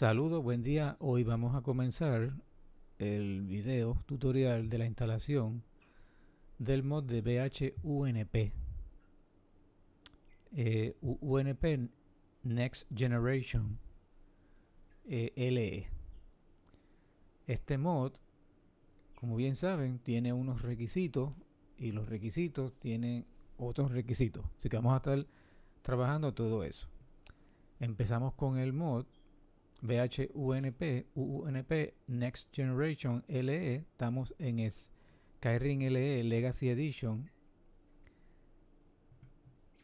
Saludos, buen día. Hoy vamos a comenzar el video tutorial de la instalación del mod de BHUNP. Eh, UNP Next Generation eh, LE. Este mod, como bien saben, tiene unos requisitos y los requisitos tienen otros requisitos. Así que vamos a estar trabajando todo eso. Empezamos con el mod VHUNP, UUNP, Next Generation LE, estamos en es Skyrim LE Legacy Edition.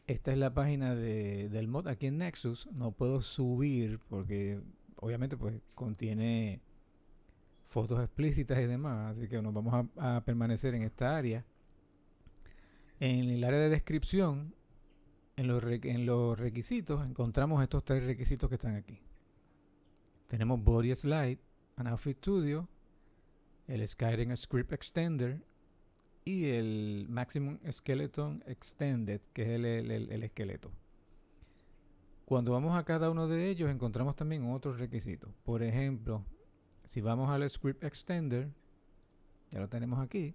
Esta es la página del mod aquí en Nexus. No puedo subir porque obviamente pues contiene fotos explícitas y demás. Así que nos vamos a, permanecer en esta área. En el área de descripción, en en los requisitos, encontramos estos tres requisitos que están aquí. Tenemos Body Slide, An Studio, el Skyrim Script Extender y el Maximum Skeleton Extended, que es el, esqueleto. Cuando vamos a cada uno de ellos encontramos también otros requisitos. Por ejemplo, si vamos al Script Extender, ya lo tenemos aquí,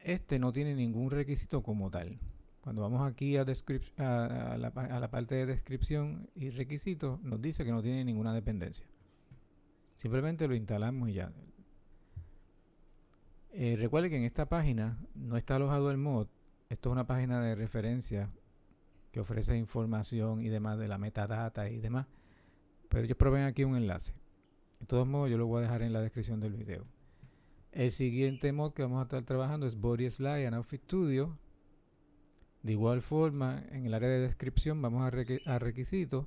este no tiene ningún requisito como tal. Cuando vamos aquí a, la, parte de descripción y requisitos, nos dice que no tiene ninguna dependencia. Simplemente lo instalamos y ya. Eh, recuerde que en esta página no está alojado el mod. Esto es una página de referencia que ofrece información y demás de la metadata y demás. Pero ellos proveen aquí un enlace. De todos modos, yo lo voy a dejar en la descripción del video. El siguiente mod que vamos a estar trabajando es Body Slide and Outfit Studio de igual forma, en el área de descripción vamos a, requisitos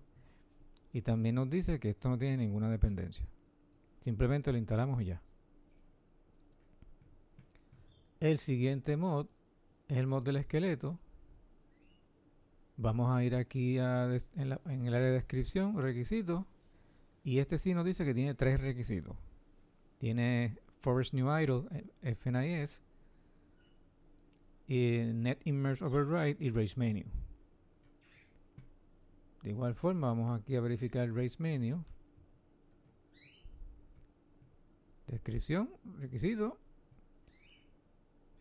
y también nos dice que esto no tiene ninguna dependencia. Simplemente lo instalamos y ya. El siguiente mod es el mod del esqueleto. Vamos a ir aquí en, en el área de descripción, requisitos. Y este sí nos dice que tiene tres requisitos. Tiene Forest New Idol, eh, FNIS, eh, Net Immerse Override y Race Menu. De igual forma, vamos aquí a verificar el Race Menu. Descripción, requisito.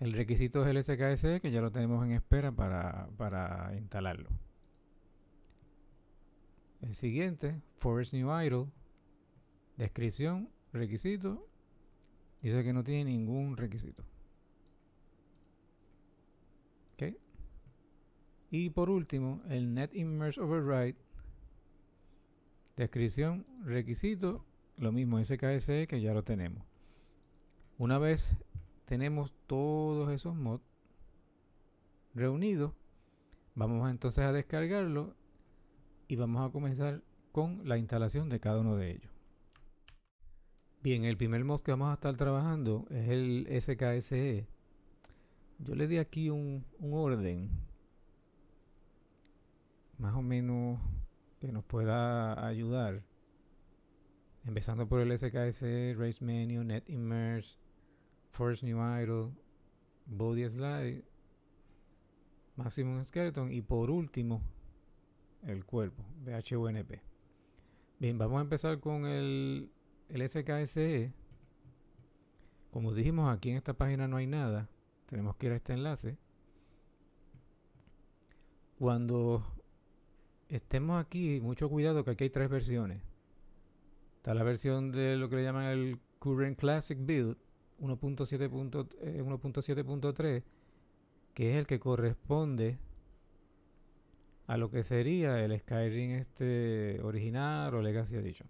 El requisito es el SKSE que ya lo tenemos en espera para, para instalarlo. El siguiente, Forest New Idol. Descripción, requisito. Dice que no tiene ningún requisito. Y por último, el Net immerse Override. Descripción, requisito, lo mismo SKSE que ya lo tenemos. Una vez tenemos todos esos mods reunidos, vamos entonces a descargarlo y vamos a comenzar con la instalación de cada uno de ellos. Bien, el primer mod que vamos a estar trabajando es el SKSE. Yo le di aquí un, un orden más o menos que nos pueda ayudar, empezando por el SKSE, Race Menu, Net Immerse, Force New Idol, Body Slide, Maximum Skeleton y por último el cuerpo, BHUNP. Bien, vamos a empezar con el, el SKSE. Como dijimos, aquí en esta página no hay nada. Tenemos que ir a este enlace. Cuando estemos aquí, mucho cuidado que aquí hay tres versiones. Está la versión de lo que le llaman el Current Classic Build 1.7.3, eh, que es el que corresponde a lo que sería el Skyrim este original o Legacy Edition.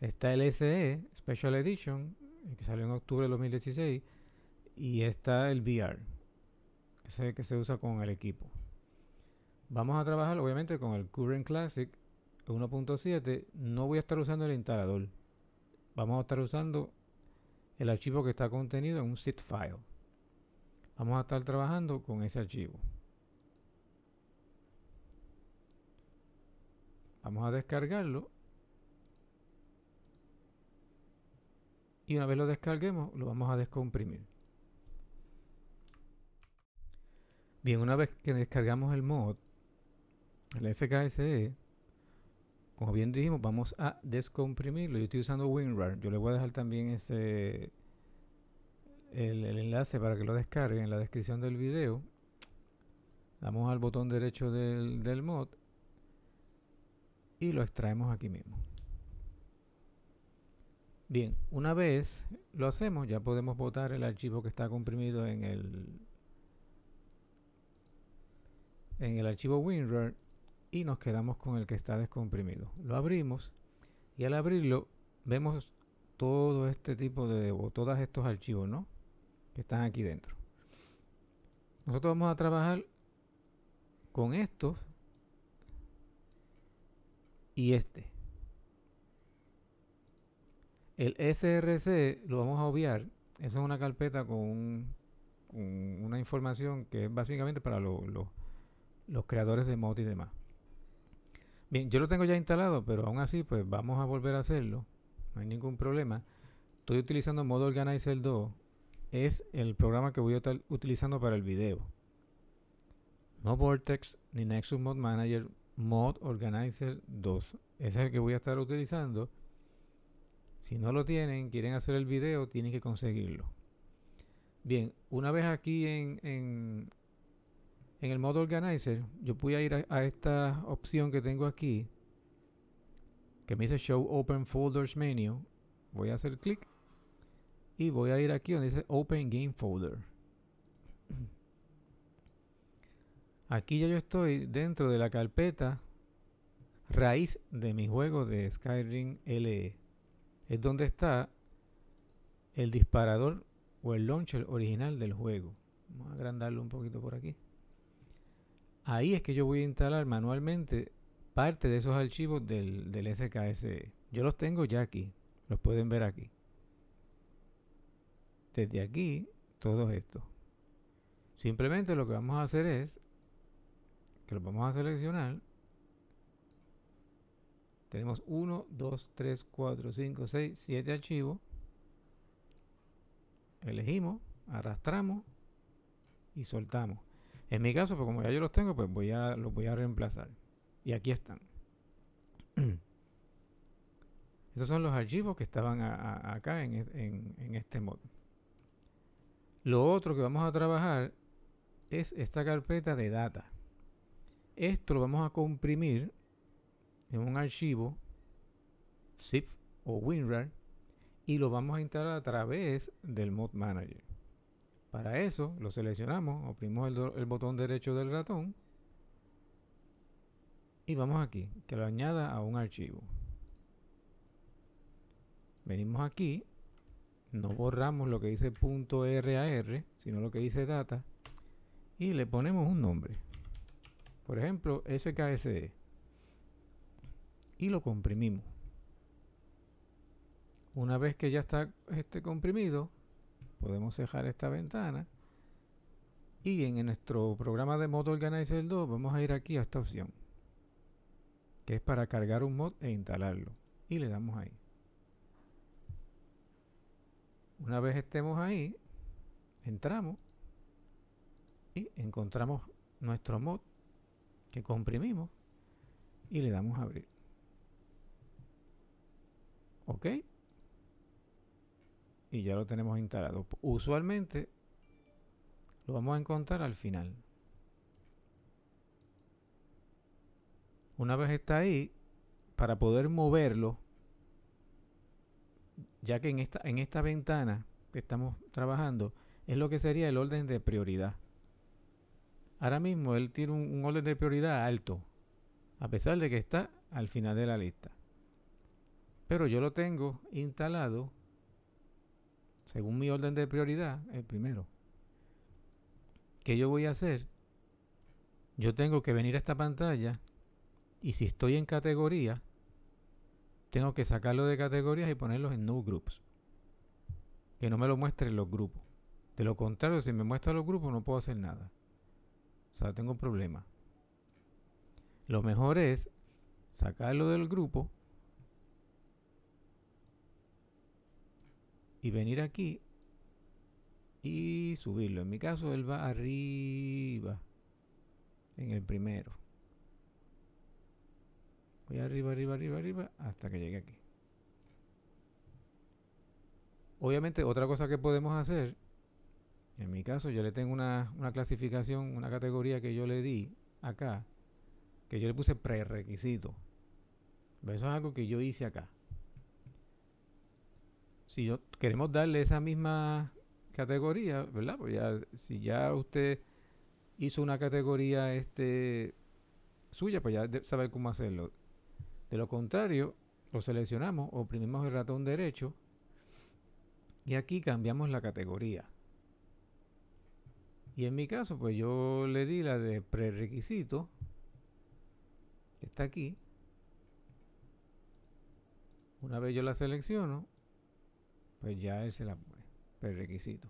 Está el SE Special Edition, que salió en octubre de 2016, y está el VR, ese que se usa con el equipo. Vamos a trabajar obviamente con el Current Classic 1.7. No voy a estar usando el instalador. Vamos a estar usando el archivo que está contenido en un zip file. Vamos a estar trabajando con ese archivo. Vamos a descargarlo. Y una vez lo descarguemos, lo vamos a descomprimir. Bien, una vez que descargamos el mod, el SKSE, como bien dijimos, vamos a descomprimirlo. Yo estoy usando WinRAR. Yo le voy a dejar también ese el, enlace para que lo descargue en la descripción del video. Damos al botón derecho del, del mod y lo extraemos aquí mismo. Bien, una vez lo hacemos, ya podemos botar el archivo que está comprimido en el en el archivo WinRAR y nos quedamos con el que está descomprimido. Lo abrimos y al abrirlo vemos todo este tipo de o todos estos archivos, ¿no? Que están aquí dentro. Nosotros vamos a trabajar con estos y este. El SRC lo vamos a obviar. Eso es una carpeta con, una información que es básicamente para los creadores de mod y demás. Bien, yo lo tengo ya instalado, pero aún así, pues vamos a volver a hacerlo. No hay ningún problema. Estoy utilizando Modo Organizer 2. Es el programa que voy a estar utilizando para el video. No Vortex ni Nexus Mod Manager, Mod Organizer 2. Ese es el que voy a estar utilizando. Si no lo tienen, quieren hacer el video, tienen que conseguirlo. Bien, una vez aquí en, en el modo organizer, yo voy a ir a, esta opción que tengo aquí, que me dice Show Open Folders Menu. Voy a hacer clic y voy a ir aquí donde dice Open Game Folder. Aquí ya yo estoy dentro de la carpeta raíz de mi juego de Skyrim LE. Es donde está el disparador o el launcher original del juego. Vamos a agrandarlo un poquito por aquí ahí es que yo voy a instalar manualmente parte de esos archivos del, SKSE. Yo los tengo ya aquí, los pueden ver aquí. Desde aquí, todo esto. Simplemente lo que vamos a hacer es que los vamos a seleccionar. Tenemos 1, 2, 3, 4, 5, 6, 7 archivos. Elegimos, arrastramos y soltamos. En mi caso, pues como ya yo los tengo, pues voy a, los voy a reemplazar. Y aquí están. Esos son los archivos que estaban acá en, en este mod. Lo otro que vamos a trabajar es esta carpeta de data. Esto lo vamos a comprimir en un archivo zip o WinRAR y lo vamos a instalar a través del mod manager. Para eso lo seleccionamos, oprimimos el, botón derecho del ratón y vamos aquí, que lo añada a un archivo. Venimos aquí, no borramos lo que dice .rar, sino lo que dice data y le ponemos un nombre. Por ejemplo, SKSE. Y lo comprimimos. Una vez que ya está este comprimido, podemos cerrar esta ventana y en nuestro programa de Mod Organizer 2 vamos a ir aquí a esta opción que es para cargar un mod e instalarlo y le damos ahí una vez estemos ahí entramos y encontramos nuestro mod que comprimimos y le damos a abrir ok y ya lo tenemos instalado. Usualmente lo vamos a encontrar al final. Una vez está ahí, para poder moverlo, ya que en esta, en esta ventana que estamos trabajando es lo que sería el orden de prioridad. Ahora mismo él tiene un, un orden de prioridad alto, a pesar de que está al final de la lista. Pero yo lo tengo instalado según mi orden de prioridad, el primero. que yo voy a hacer? Yo tengo que venir a esta pantalla y si estoy en categoría, tengo que sacarlo de categorías y ponerlos en no groups. Que no me lo muestren los grupos. De lo contrario, si me muestra los grupos no puedo hacer nada. O sea, tengo un problema. Lo mejor es sacarlo del grupo y venir aquí y subirlo. En mi caso, él va arriba en el primero. Voy arriba, arriba, arriba, arriba hasta que llegue aquí. Obviamente, otra cosa que podemos hacer, en mi caso, yo le tengo una, clasificación, una categoría que yo le di acá, que yo le puse prerequisito. Eso es algo que yo hice acá si queremos darle esa misma categoría, ¿verdad? Pues si ya usted hizo una categoría este, suya, pues ya sabe cómo hacerlo. De lo contrario, lo seleccionamos, oprimimos el ratón derecho y aquí cambiamos la categoría. Y en mi caso, pues yo le di la de prerequisito. Está aquí. Una vez yo la selecciono, pues ya él se la pone. Pues Prerequisito.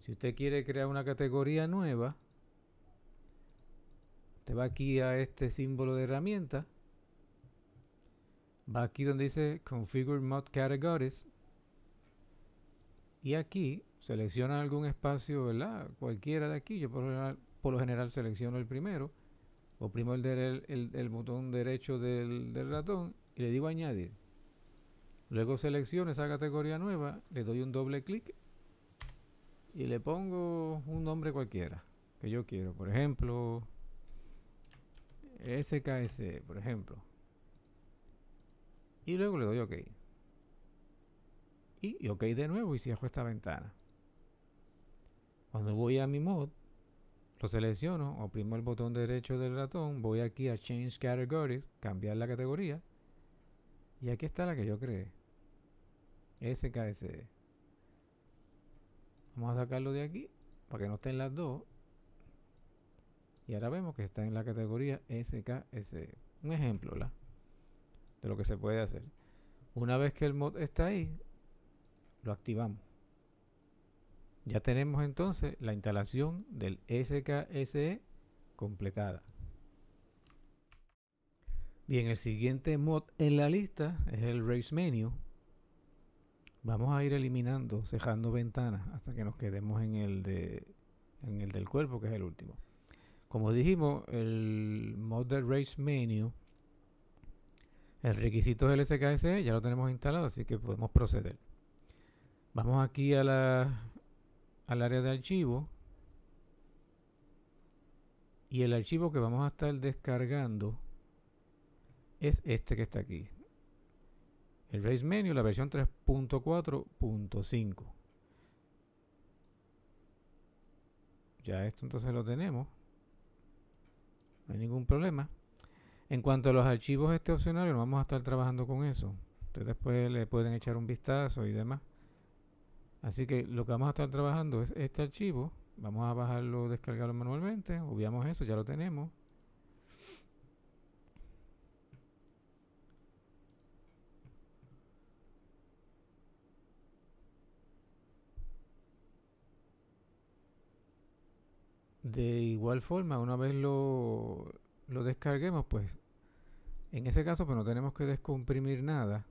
Si usted quiere crear una categoría nueva, usted va aquí a este símbolo de herramienta. Va aquí donde dice Configure Mod Categories. Y aquí selecciona algún espacio, ¿verdad? Cualquiera de aquí. Yo por lo general, selecciono el primero. Oprimo el, el, botón derecho del, del ratón y le digo añadir. Luego selecciono esa categoría nueva, le doy un doble clic y le pongo un nombre cualquiera que yo quiero. Por ejemplo, SKS, por ejemplo. Y luego le doy OK. Y, OK de nuevo y cierro esta ventana. Cuando voy a mi mod, lo selecciono, oprimo el botón derecho del ratón, voy aquí a Change Categories, cambiar la categoría. Y aquí está la que yo creé. SKSE Vamos a sacarlo de aquí para que no estén las dos. Y ahora vemos que está en la categoría SKSE Un ejemplo ¿la? de lo que se puede hacer. Una vez que el mod está ahí, lo activamos. Ya tenemos entonces la instalación del SKSE completada. Bien, el siguiente mod en la lista es el Race Menu. Vamos a ir eliminando, cejando ventanas hasta que nos quedemos en el, de, en el del cuerpo, que es el último. Como dijimos, el Model Race Menu, el requisito del SKSE ya lo tenemos instalado, así que podemos proceder. Vamos aquí a la, al área de archivo. Y el archivo que vamos a estar descargando es este que está aquí. El Race Menu, la versión 3.4.5. Ya esto entonces lo tenemos. No hay ningún problema. En cuanto a los archivos este opcionario, no vamos a estar trabajando con eso. Ustedes después le pueden echar un vistazo y demás. Así que lo que vamos a estar trabajando es este archivo. Vamos a bajarlo, descargarlo manualmente. Obviamos eso, ya lo tenemos. De igual forma, una vez lo, descarguemos, pues en ese caso pues no tenemos que descomprimir nada.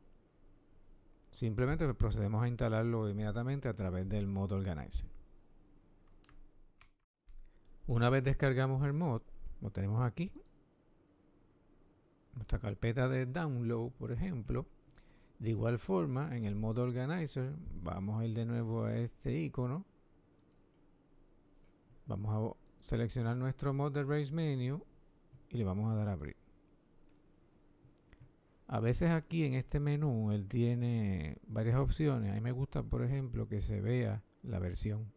Simplemente pues, procedemos a instalarlo inmediatamente a través del mod organizer. Una vez descargamos el mod, lo tenemos aquí. Nuestra carpeta de download, por ejemplo. De igual forma, en el mod organizer, vamos a ir de nuevo a este icono. Vamos a seleccionar nuestro mod de Race Menu y le vamos a dar a abrir. A veces aquí en este menú él tiene varias opciones. A mí me gusta, por ejemplo, que se vea la versión.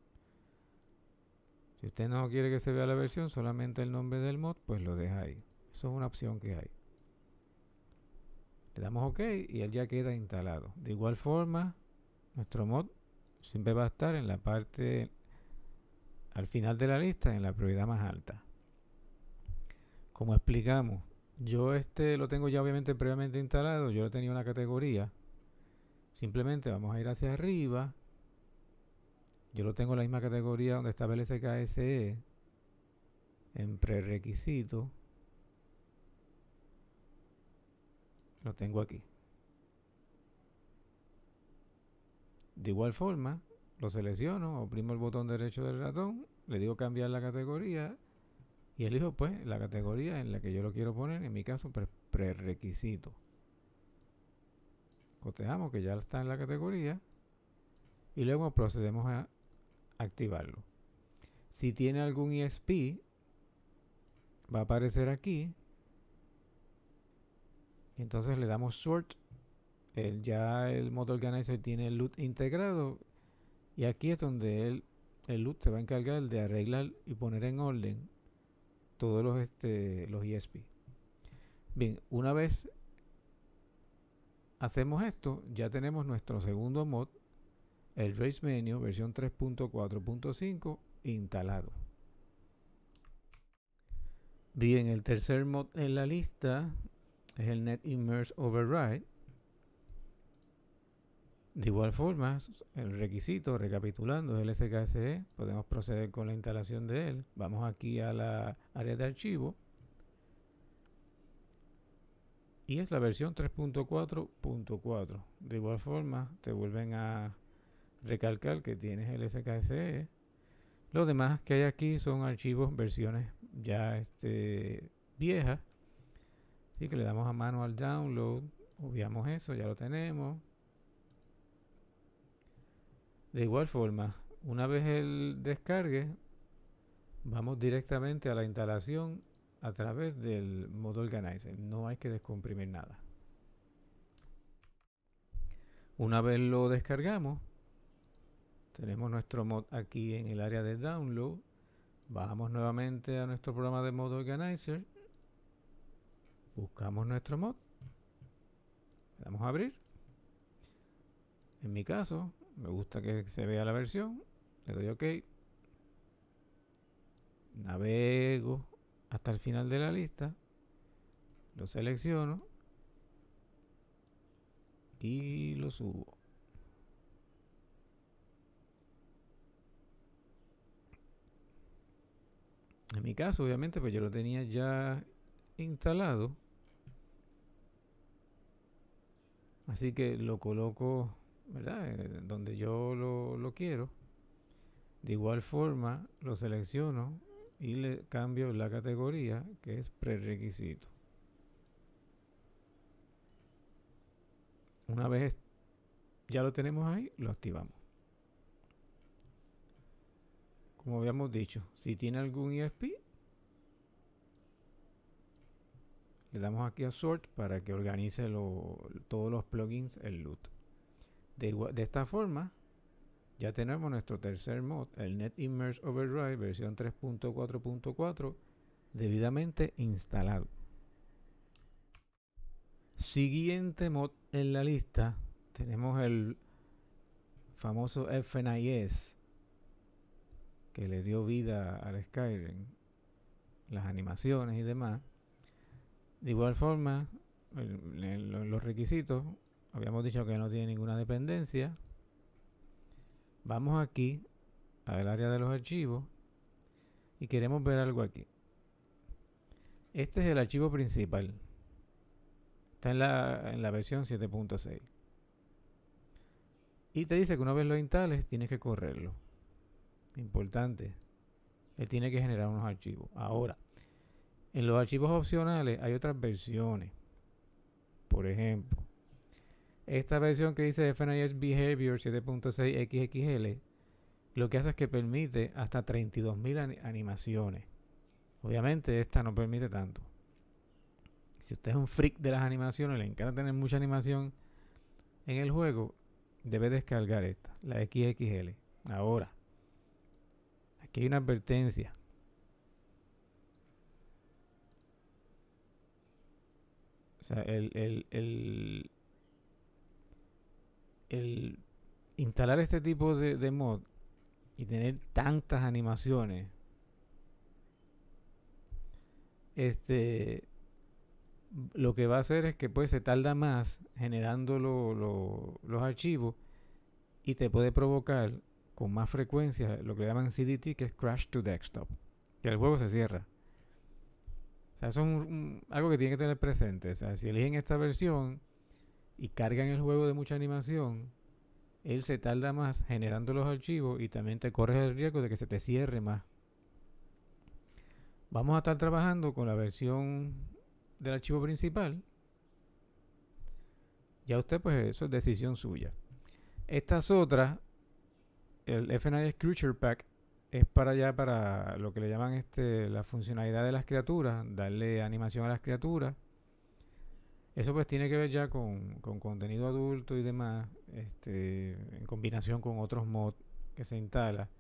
Si usted no quiere que se vea la versión, solamente el nombre del mod, pues lo deja ahí. Eso es una opción que hay. Le damos OK y él ya queda instalado. De igual forma, nuestro mod siempre va a estar en la parte al final de la lista en la prioridad más alta. Como explicamos, yo este lo tengo ya obviamente previamente instalado, yo lo tenía una categoría. Simplemente vamos a ir hacia arriba. Yo lo tengo en la misma categoría donde estaba el SKSE en prerequisito. Lo tengo aquí. De igual forma, lo selecciono, oprimo el botón derecho del ratón, le digo cambiar la categoría y elijo pues la categoría en la que yo lo quiero poner, en mi caso prerequisito. Cotejamos que ya está en la categoría y luego procedemos a activarlo. Si tiene algún ESP, va a aparecer aquí. Entonces le damos sort. ya el Motor Organizer tiene el loot integrado y aquí es donde él, el LUT se va a encargar de arreglar y poner en orden todos los, este, los ESP. Bien, una vez hacemos esto, ya tenemos nuestro segundo mod, el Race Menu versión 3.4.5 instalado. Bien, el tercer mod en la lista es el Net Immerse Override de igual forma, el requisito, recapitulando, el SKSE, podemos proceder con la instalación de él. Vamos aquí a la área de archivo. Y es la versión 3.4.4. De igual forma, te vuelven a recalcar que tienes el SKSE. Lo demás que hay aquí son archivos, versiones ya este, viejas. Así que le damos a manual download, obviamos eso, ya lo tenemos. De igual forma, una vez el descargue, vamos directamente a la instalación a través del modo organizer. No hay que descomprimir nada. Una vez lo descargamos, tenemos nuestro mod aquí en el área de download. vamos nuevamente a nuestro programa de modo organizer. Buscamos nuestro mod. Le damos a abrir. En mi caso, me gusta que se vea la versión. Le doy OK. Navego hasta el final de la lista. Lo selecciono. Y lo subo. En mi caso, obviamente, pues yo lo tenía ya instalado. Así que lo coloco ¿verdad? Eh, donde yo lo, quiero. De igual forma, lo selecciono y le cambio la categoría que es prerequisito. Una vez ya lo tenemos ahí, lo activamos. Como habíamos dicho, si tiene algún ISP, e le damos aquí a Sort para que organice todos los plugins, el loot. De, esta forma, ya tenemos nuestro tercer mod, el Net Immerse Overdrive versión 3.4.4, debidamente instalado. Siguiente mod en la lista, tenemos el famoso FNIS que le dio vida al Skyrim, las animaciones y demás. De igual forma, los requisitos Habíamos dicho que no tiene ninguna dependencia. Vamos aquí al área de los archivos y queremos ver algo aquí. Este es el archivo principal. Está en la, versión 7.6. Y te dice que una vez lo instales, tienes que correrlo. Importante. Él tiene que generar unos archivos. Ahora, en los archivos opcionales hay otras versiones. Por ejemplo, esta versión que dice FNIS Behavior 7.6 XXL lo que hace es que permite hasta 32.000 animaciones. Obviamente esta no permite tanto. Si usted es un freak de las animaciones, le encanta tener mucha animación en el juego, debe descargar esta, la XXL. Ahora, aquí hay una advertencia. O sea, el, el, el instalar este tipo de, mod y tener tantas animaciones, este, lo que va a hacer es que pues se tarda más generando los archivos y te puede provocar con más frecuencia lo que llaman CDT, que es Crash to Desktop, que el juego se cierra. O sea, eso es algo que tienen que tener presente. O sea, si eligen esta versión, y cargan el juego de mucha animación, él se tarda más generando los archivos y también te corres el riesgo de que se te cierre más. Vamos a estar trabajando con la versión del archivo principal. Ya usted, pues eso es decisión suya. Estas otras, el FNI Creature Pack, es para ya, para lo que le llaman este, la funcionalidad de las criaturas, darle animación a las criaturas eso pues tiene que ver ya con, contenido adulto y demás, este, en combinación con otros mods que se instala.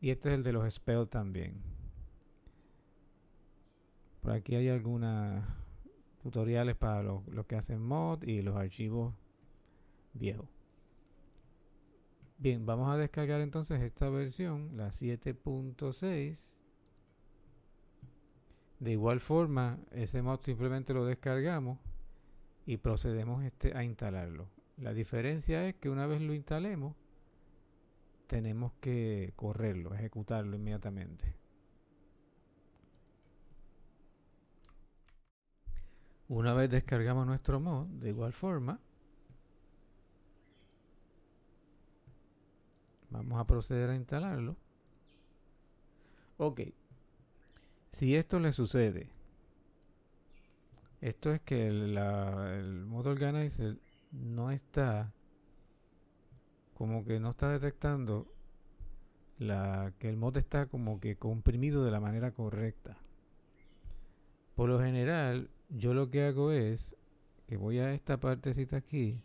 Y este es el de los spells también. Por aquí hay algunos tutoriales para los, que hacen mod y los archivos viejos. Bien, vamos a descargar entonces esta versión, la 7.6. De igual forma, ese mod simplemente lo descargamos y procedemos este, a instalarlo. La diferencia es que una vez lo instalemos, tenemos que correrlo, ejecutarlo inmediatamente. Una vez descargamos nuestro mod, de igual forma, vamos a proceder a instalarlo. Ok, si esto le sucede, esto es que el, la, Organizer no está, como que no está detectando la, que el mod está como que comprimido de la manera correcta. Por lo general, yo lo que hago es que voy a esta partecita aquí,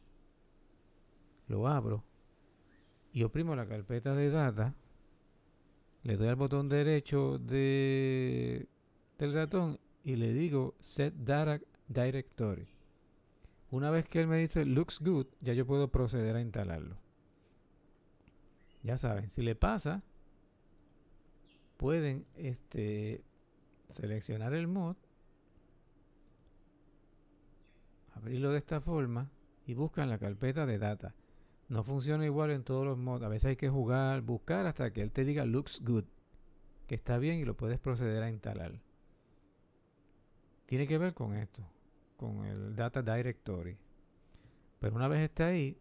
lo abro y oprimo la carpeta de data, le doy al botón derecho de, del ratón y le digo set data Directory. Una vez que él me dice looks good, ya yo puedo proceder a instalarlo. Ya saben, si le pasa, pueden este, seleccionar el mod, abrirlo de esta forma y buscan la carpeta de data. No funciona igual en todos los mods. A veces hay que jugar, buscar hasta que él te diga looks good, que está bien y lo puedes proceder a instalar. Tiene que ver con esto con el Data Directory. Pero una vez esté ahí,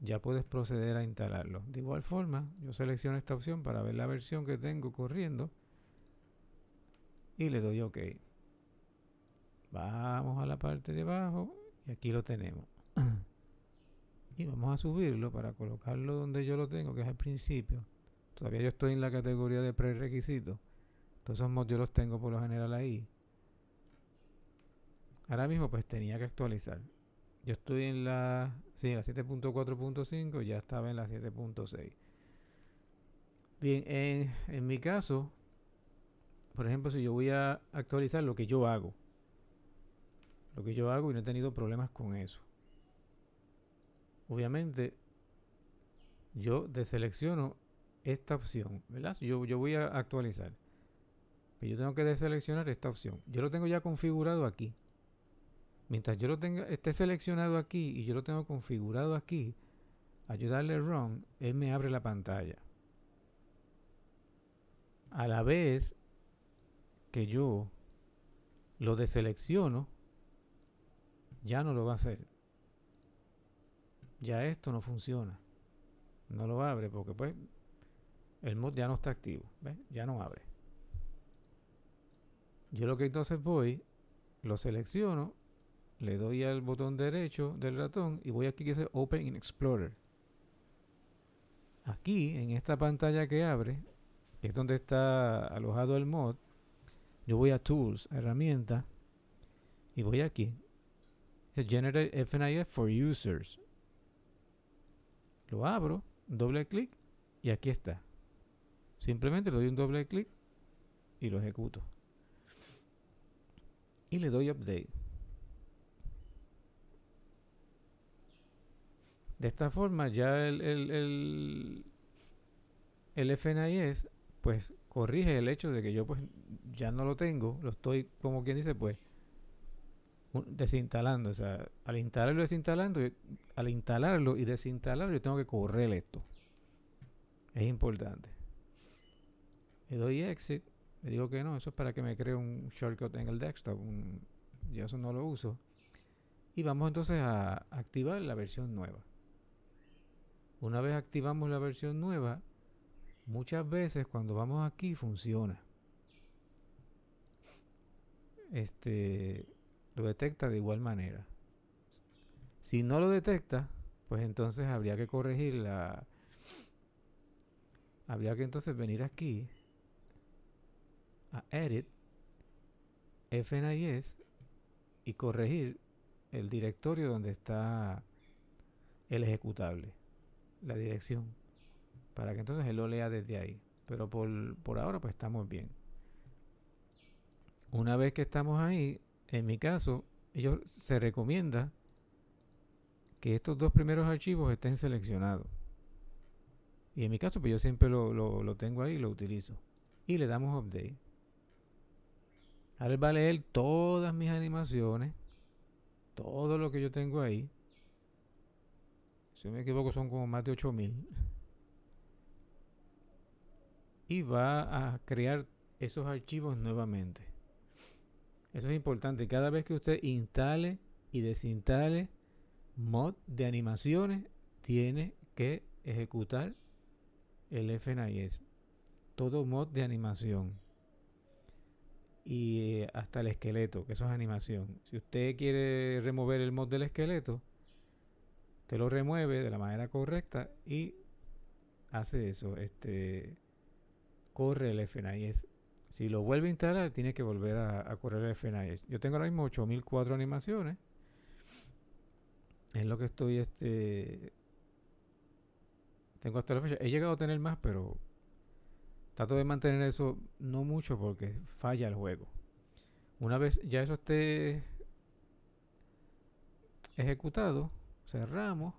ya puedes proceder a instalarlo. De igual forma, yo selecciono esta opción para ver la versión que tengo corriendo y le doy OK. Vamos a la parte de abajo y aquí lo tenemos. y vamos a subirlo para colocarlo donde yo lo tengo, que es al principio. Todavía yo estoy en la categoría de prerequisitos. entonces yo los tengo por lo general ahí ahora mismo pues tenía que actualizar. Yo estoy en la, sí, 7.4.5, ya estaba en la 7.6. Bien, en, mi caso, por ejemplo, si yo voy a actualizar lo que yo hago, lo que yo hago y no he tenido problemas con eso. Obviamente, yo deselecciono esta opción, ¿verdad? Yo, yo voy a actualizar. Pero pues, yo tengo que deseleccionar esta opción. Yo lo tengo ya configurado aquí. Mientras yo lo tenga, esté seleccionado aquí y yo lo tengo configurado aquí, Ayudarle a Run, él me abre la pantalla. A la vez que yo lo deselecciono, ya no lo va a hacer. Ya esto no funciona. No lo abre porque pues el mod ya no está activo. Ya no abre. Yo lo que entonces voy, lo selecciono le doy al botón derecho del ratón y voy aquí que dice Open in Explorer. Aquí, en esta pantalla que abre, que es donde está alojado el mod, yo voy a Tools, herramienta y voy aquí. Dice Generate FNIF for Users. Lo abro, doble clic, y aquí está. Simplemente le doy un doble clic y lo ejecuto. Y le doy Update. De esta forma ya el, el, el, FNIS pues corrige el hecho de que yo pues ya no lo tengo, lo estoy como quien dice pues desinstalando, o sea, al instalarlo y desinstalando, al instalarlo y desinstalarlo yo tengo que correr esto. Es importante. Le doy exit, le digo que no, eso es para que me cree un shortcut en el desktop, ya eso no lo uso. Y vamos entonces a activar la versión nueva. Una vez activamos la versión nueva, muchas veces cuando vamos aquí funciona. Este lo detecta de igual manera. Si no lo detecta, pues entonces habría que corregir la habría que entonces venir aquí a edit FNIS y corregir el directorio donde está el ejecutable la dirección para que entonces él lo lea desde ahí. Pero por, ahora pues estamos bien. Una vez que estamos ahí, en mi caso, ellos se recomienda que estos dos primeros archivos estén seleccionados. Y en mi caso, pues yo siempre lo, tengo ahí y lo utilizo. Y le damos update. Ahora él va a leer todas mis animaciones, todo lo que yo tengo ahí si no me equivoco son como más de 8000, y va a crear esos archivos nuevamente. Eso es importante. Cada vez que usted instale y desinstale mod de animaciones, tiene que ejecutar el FNIS. Todo mod de animación. Y eh, hasta el esqueleto, que eso es animación. Si usted quiere remover el mod del esqueleto, Usted lo remueve de la manera correcta y hace eso. Este, corre el FNIS. Si lo vuelve a instalar, tiene que volver a, correr el FNIS. Yo tengo ahora mismo 8004 animaciones. Es lo que estoy este, tengo hasta la fecha. He llegado a tener más, pero trato de mantener eso no mucho porque falla el juego. Una vez ya eso esté ejecutado, cerramos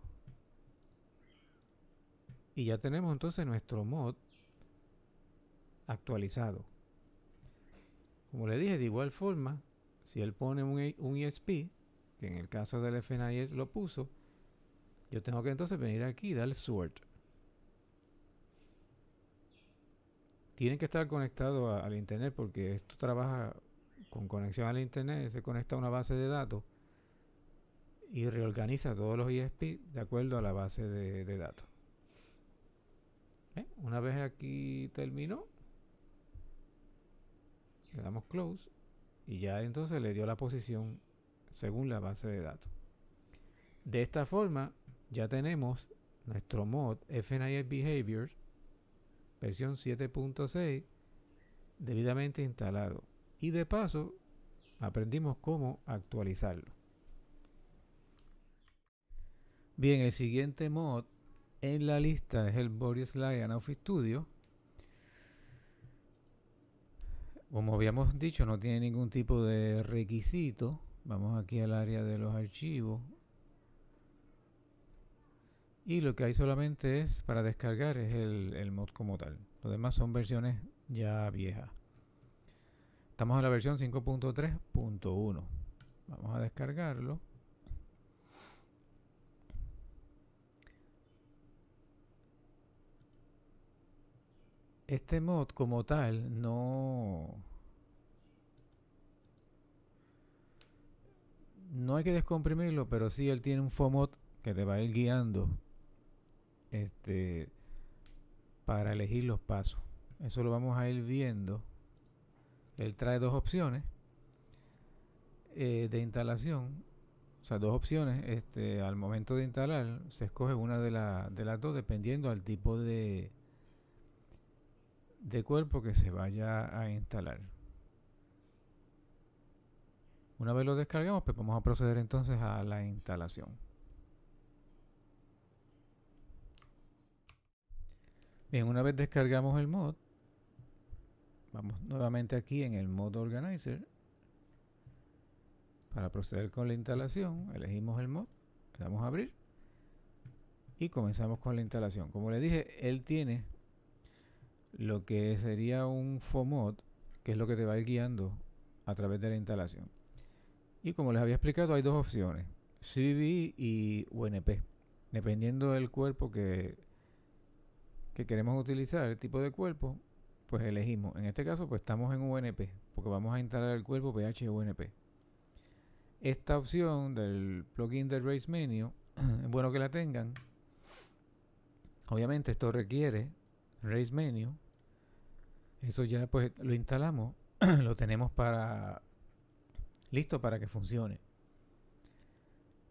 y ya tenemos entonces nuestro mod actualizado como le dije de igual forma si él pone un, ESP que en el caso del FNIS lo puso yo tengo que entonces venir aquí y darle sort tienen que estar conectado al internet porque esto trabaja con conexión al internet se conecta a una base de datos y reorganiza todos los ISP de acuerdo a la base de, datos. ¿Eh? Una vez aquí terminó, le damos close y ya entonces le dio la posición según la base de datos. De esta forma ya tenemos nuestro mod FNIS Behaviors versión 7.6 debidamente instalado y de paso aprendimos cómo actualizarlo. Bien, el siguiente mod en la lista es el Boris Lion Office Studio. Como habíamos dicho, no tiene ningún tipo de requisito. Vamos aquí al área de los archivos. Y lo que hay solamente es para descargar es el, mod como tal. Lo demás son versiones ya viejas. Estamos en la versión 5.3.1. Vamos a descargarlo. Este mod como tal no... No hay que descomprimirlo, pero sí él tiene un FOMOD que te va a ir guiando este, para elegir los pasos. Eso lo vamos a ir viendo. Él trae dos opciones eh, de instalación. O sea, dos opciones. Este, al momento de instalar, se escoge una de, de las dos dependiendo al tipo de, de cuerpo que se vaya a instalar. Una vez lo descargamos. pues vamos a proceder entonces a la instalación. Bien, una vez descargamos el mod, vamos nuevamente aquí en el mod organizer. Para proceder con la instalación, elegimos el mod, le damos a abrir y comenzamos con la instalación. Como le dije, él tiene lo que sería un FOMOD, que es lo que te va a ir guiando a través de la instalación. Y como les había explicado, hay dos opciones, CV y UNP. Dependiendo del cuerpo que, que queremos utilizar, el tipo de cuerpo, pues elegimos. En este caso, pues estamos en UNP, porque vamos a instalar el cuerpo PH UNP. Esta opción del plugin del Race Menu, es bueno que la tengan. Obviamente esto requiere Race Menu eso ya pues lo instalamos, lo tenemos para listo para que funcione.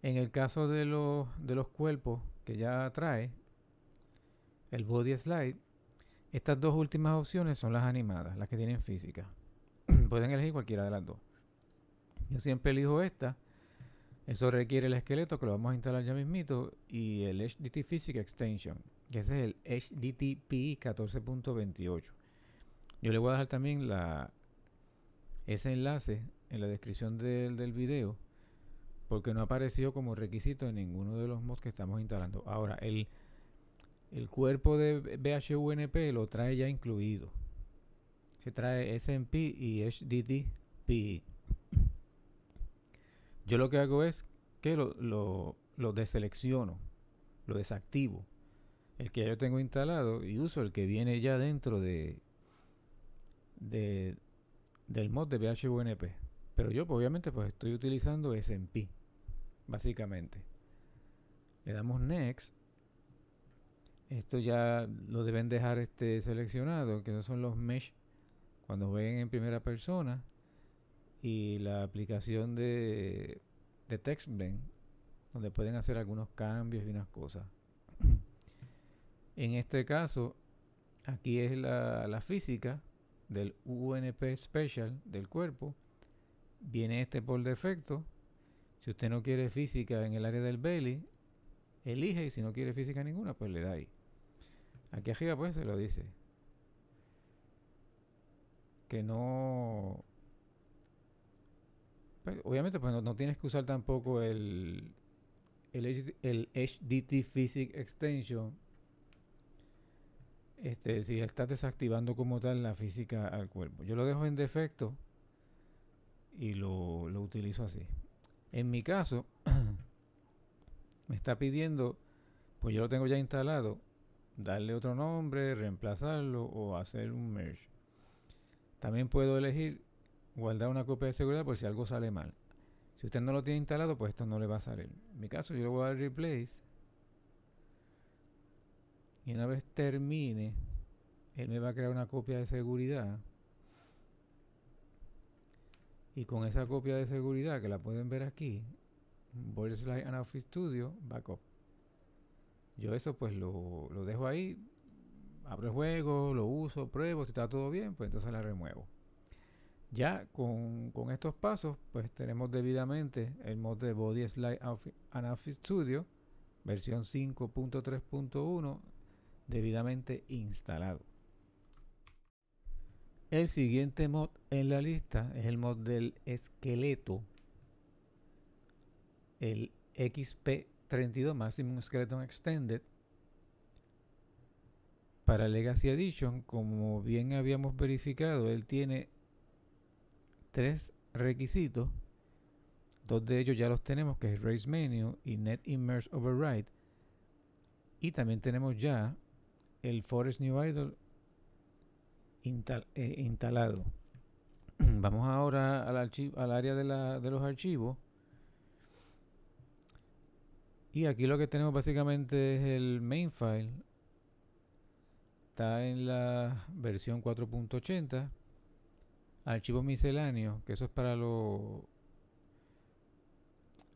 En el caso de los, cuerpos que ya trae, el body slide, estas dos últimas opciones son las animadas, las que tienen física. Pueden elegir cualquiera de las dos. Yo siempre elijo esta. Eso requiere el esqueleto que lo vamos a instalar ya mismito y el HDT Physics Extension, que ese es el HDTP 14.28. Yo le voy a dejar también ese enlace en la descripción del, video porque no apareció como requisito en ninguno de los mods que estamos instalando. Ahora, el, el cuerpo de BHUNP lo trae ya incluido. Se trae SMP y HDDP. Yo lo que hago es que lo, lo, deselecciono, lo desactivo. El que yo tengo instalado y uso el que viene ya dentro de, de, del mod de PHUNP. Pero yo, pues, obviamente, pues estoy utilizando SMP, básicamente. Le damos Next. Esto ya lo deben dejar este seleccionado, que no son los mesh. Cuando ven en primera persona y la aplicación de, de TextBlend, donde pueden hacer algunos cambios y unas cosas. en este caso, aquí es la física del UNP Special del cuerpo. Viene este por defecto. Si usted no quiere física en el área del belly, elige y si no quiere física ninguna, pues le da ahí. Aquí arriba pues se lo dice. Que no... Pues, obviamente pues no, no, tienes que usar tampoco el, el, el HDT Physics Extension este, si está desactivando como tal la física al cuerpo. Yo lo dejo en defecto y lo, lo utilizo así. En mi caso, me está pidiendo, pues yo lo tengo ya instalado, darle otro nombre, reemplazarlo o hacer un merge. También puedo elegir guardar una copia de seguridad por si algo sale mal. Si usted no lo tiene instalado, pues esto no le va a salir. En mi caso, yo le voy a dar replace y una vez termine, él me va a crear una copia de seguridad. Y con esa copia de seguridad que la pueden ver aquí, Slide and Office Studio Backup. Yo eso pues lo, dejo ahí, abro el juego, lo uso, pruebo, si está todo bien, pues entonces la remuevo. Ya con, con, estos pasos, pues tenemos debidamente el mod de Body Slide and Studio, versión 5.3.1 debidamente instalado. El siguiente mod en la lista es el mod del esqueleto, el XP32 Maximum Skeleton Extended para Legacy Edition, como bien habíamos verificado, él tiene tres requisitos. Dos de ellos ya los tenemos, que es Race Menu y Net Immerse Override. Y también tenemos ya el Forest New Idol eh, instalado. Vamos ahora al, al área de, los archivos. Y aquí lo que tenemos básicamente es el main file. Está en la versión 4.80. archivo misceláneo, que eso es para los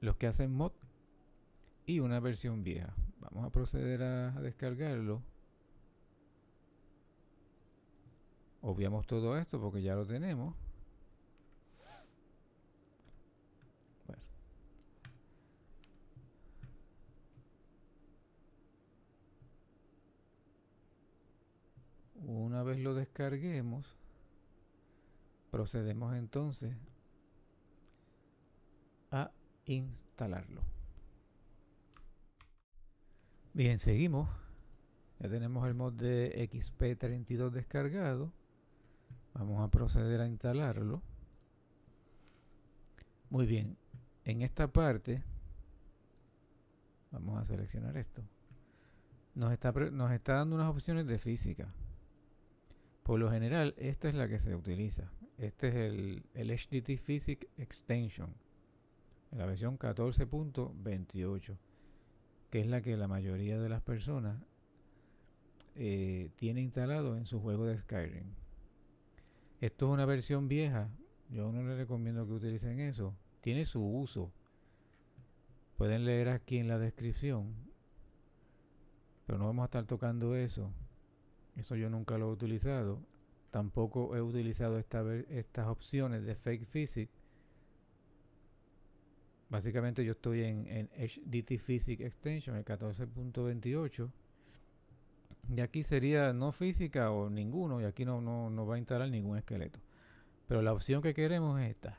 los que hacen mod. Y una versión vieja. Vamos a proceder a descargarlo. Obviamos todo esto porque ya lo tenemos. Una vez lo descarguemos, procedemos entonces a instalarlo. Bien, seguimos. Ya tenemos el mod de XP32 descargado. Vamos a proceder a instalarlo. Muy bien, en esta parte, vamos a seleccionar esto. Nos está, nos está dando unas opciones de física. Por lo general, esta es la que se utiliza. Este es el, HDT Physics Extension, en la versión 14.28, que es la que la mayoría de las personas eh, tiene instalado en su juego de Skyrim. Esto es una versión vieja. Yo no les recomiendo que utilicen eso. Tiene su uso. Pueden leer aquí en la descripción. Pero no vamos a estar tocando eso. Eso yo nunca lo he utilizado. Tampoco he utilizado estas opciones de Fake Physics. Básicamente yo estoy en, en HDT Physics Extension, el 14.28 y aquí sería no física o ninguno, y aquí no, no, va a instalar ningún esqueleto. Pero la opción que queremos es esta.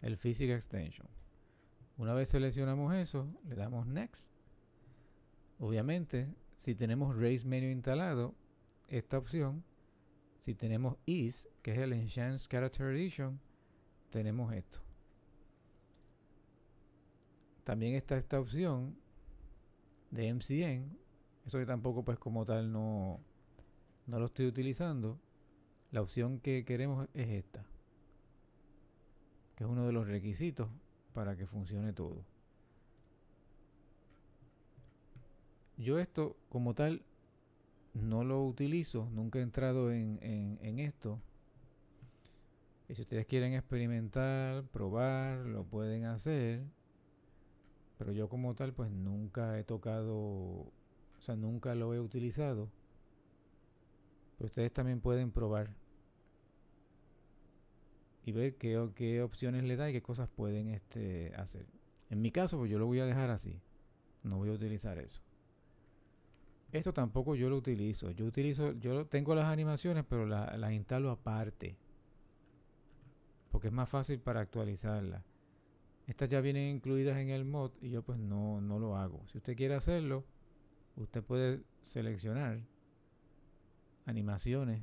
El Physics Extension. Una vez seleccionamos eso, le damos Next. Obviamente, si tenemos Race Menu instalado, esta opción, si tenemos Is, que es el Enhanced Character Edition, tenemos esto. También está esta opción de MCN eso que tampoco pues como tal no, no lo estoy utilizando. La opción que queremos es esta, que es uno de los requisitos para que funcione todo. Yo esto como tal no lo utilizo, nunca he entrado en, en esto. Y si ustedes quieren experimentar, probar, lo pueden hacer. Pero yo como tal pues nunca he tocado o sea, nunca lo he utilizado. Pero ustedes también pueden probar. Y ver qué, opciones le da y qué cosas pueden este, hacer. En mi caso, pues yo lo voy a dejar así. No voy a utilizar eso. Esto tampoco yo lo utilizo. Yo utilizo, yo tengo las animaciones, pero la, las instalo aparte. Porque es más fácil para actualizarla. Estas ya vienen incluidas en el mod y yo pues no, no lo hago. Si usted quiere hacerlo, usted puede seleccionar animaciones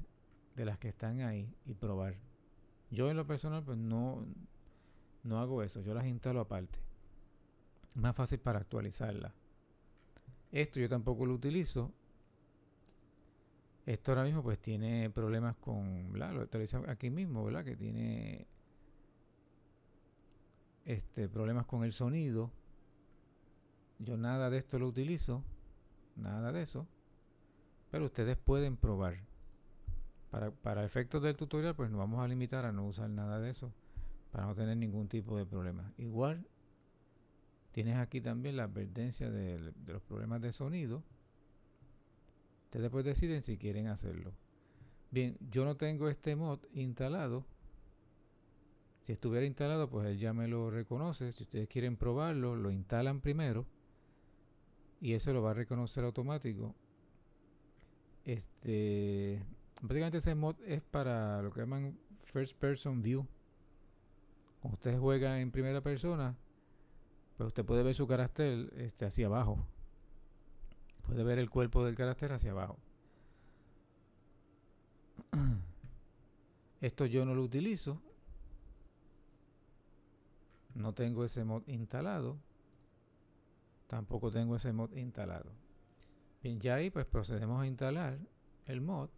de las que están ahí y probar. Yo en lo personal pues no, no hago eso, yo las instalo aparte. Más fácil para actualizarla Esto yo tampoco lo utilizo. Esto ahora mismo pues tiene problemas con, la Lo aquí mismo, ¿verdad? Que tiene este, problemas con el sonido. Yo nada de esto lo utilizo nada de eso. Pero ustedes pueden probar. Para, efectos del tutorial, pues no vamos a limitar a no usar nada de eso para no tener ningún tipo de problema. Igual tienes aquí también la advertencia de, los problemas de sonido. Ustedes pues deciden si quieren hacerlo. Bien, yo no tengo este mod instalado. Si estuviera instalado, pues él ya me lo reconoce. Si ustedes quieren probarlo, lo instalan primero y eso lo va a reconocer automático. Este, básicamente ese mod es para lo que llaman first person view. Cuando usted juega en primera persona, Pero pues usted puede ver su carácter este, hacia abajo. Puede ver el cuerpo del carácter hacia abajo. Esto yo no lo utilizo. No tengo ese mod instalado tampoco tengo ese mod instalado. Bien, ya ahí pues procedemos a instalar el mod.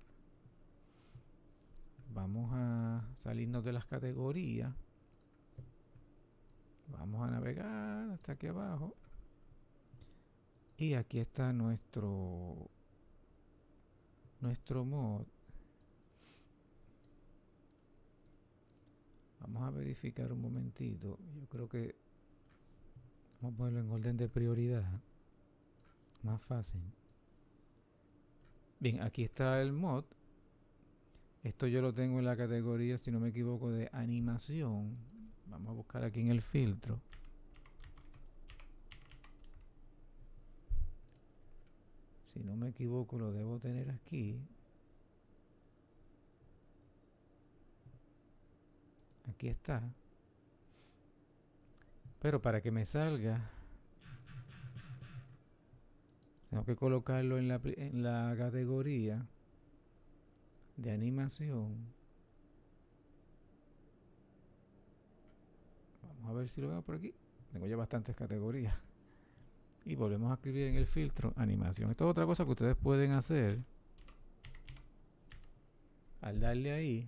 Vamos a salirnos de las categorías. Vamos a navegar hasta aquí abajo. Y aquí está nuestro nuestro mod. Vamos a verificar un momentito. Yo creo que Vamos a ponerlo en orden de prioridad. Más fácil. Bien, aquí está el mod. Esto yo lo tengo en la categoría, si no me equivoco, de animación. Vamos a buscar aquí en el filtro. Si no me equivoco, lo debo tener aquí. Aquí está. Pero para que me salga, tengo que colocarlo en la, categoría de animación. Vamos a ver si lo veo por aquí. Tengo ya bastantes categorías. Y volvemos a escribir en el filtro animación. Esto es otra cosa que ustedes pueden hacer. Al darle ahí,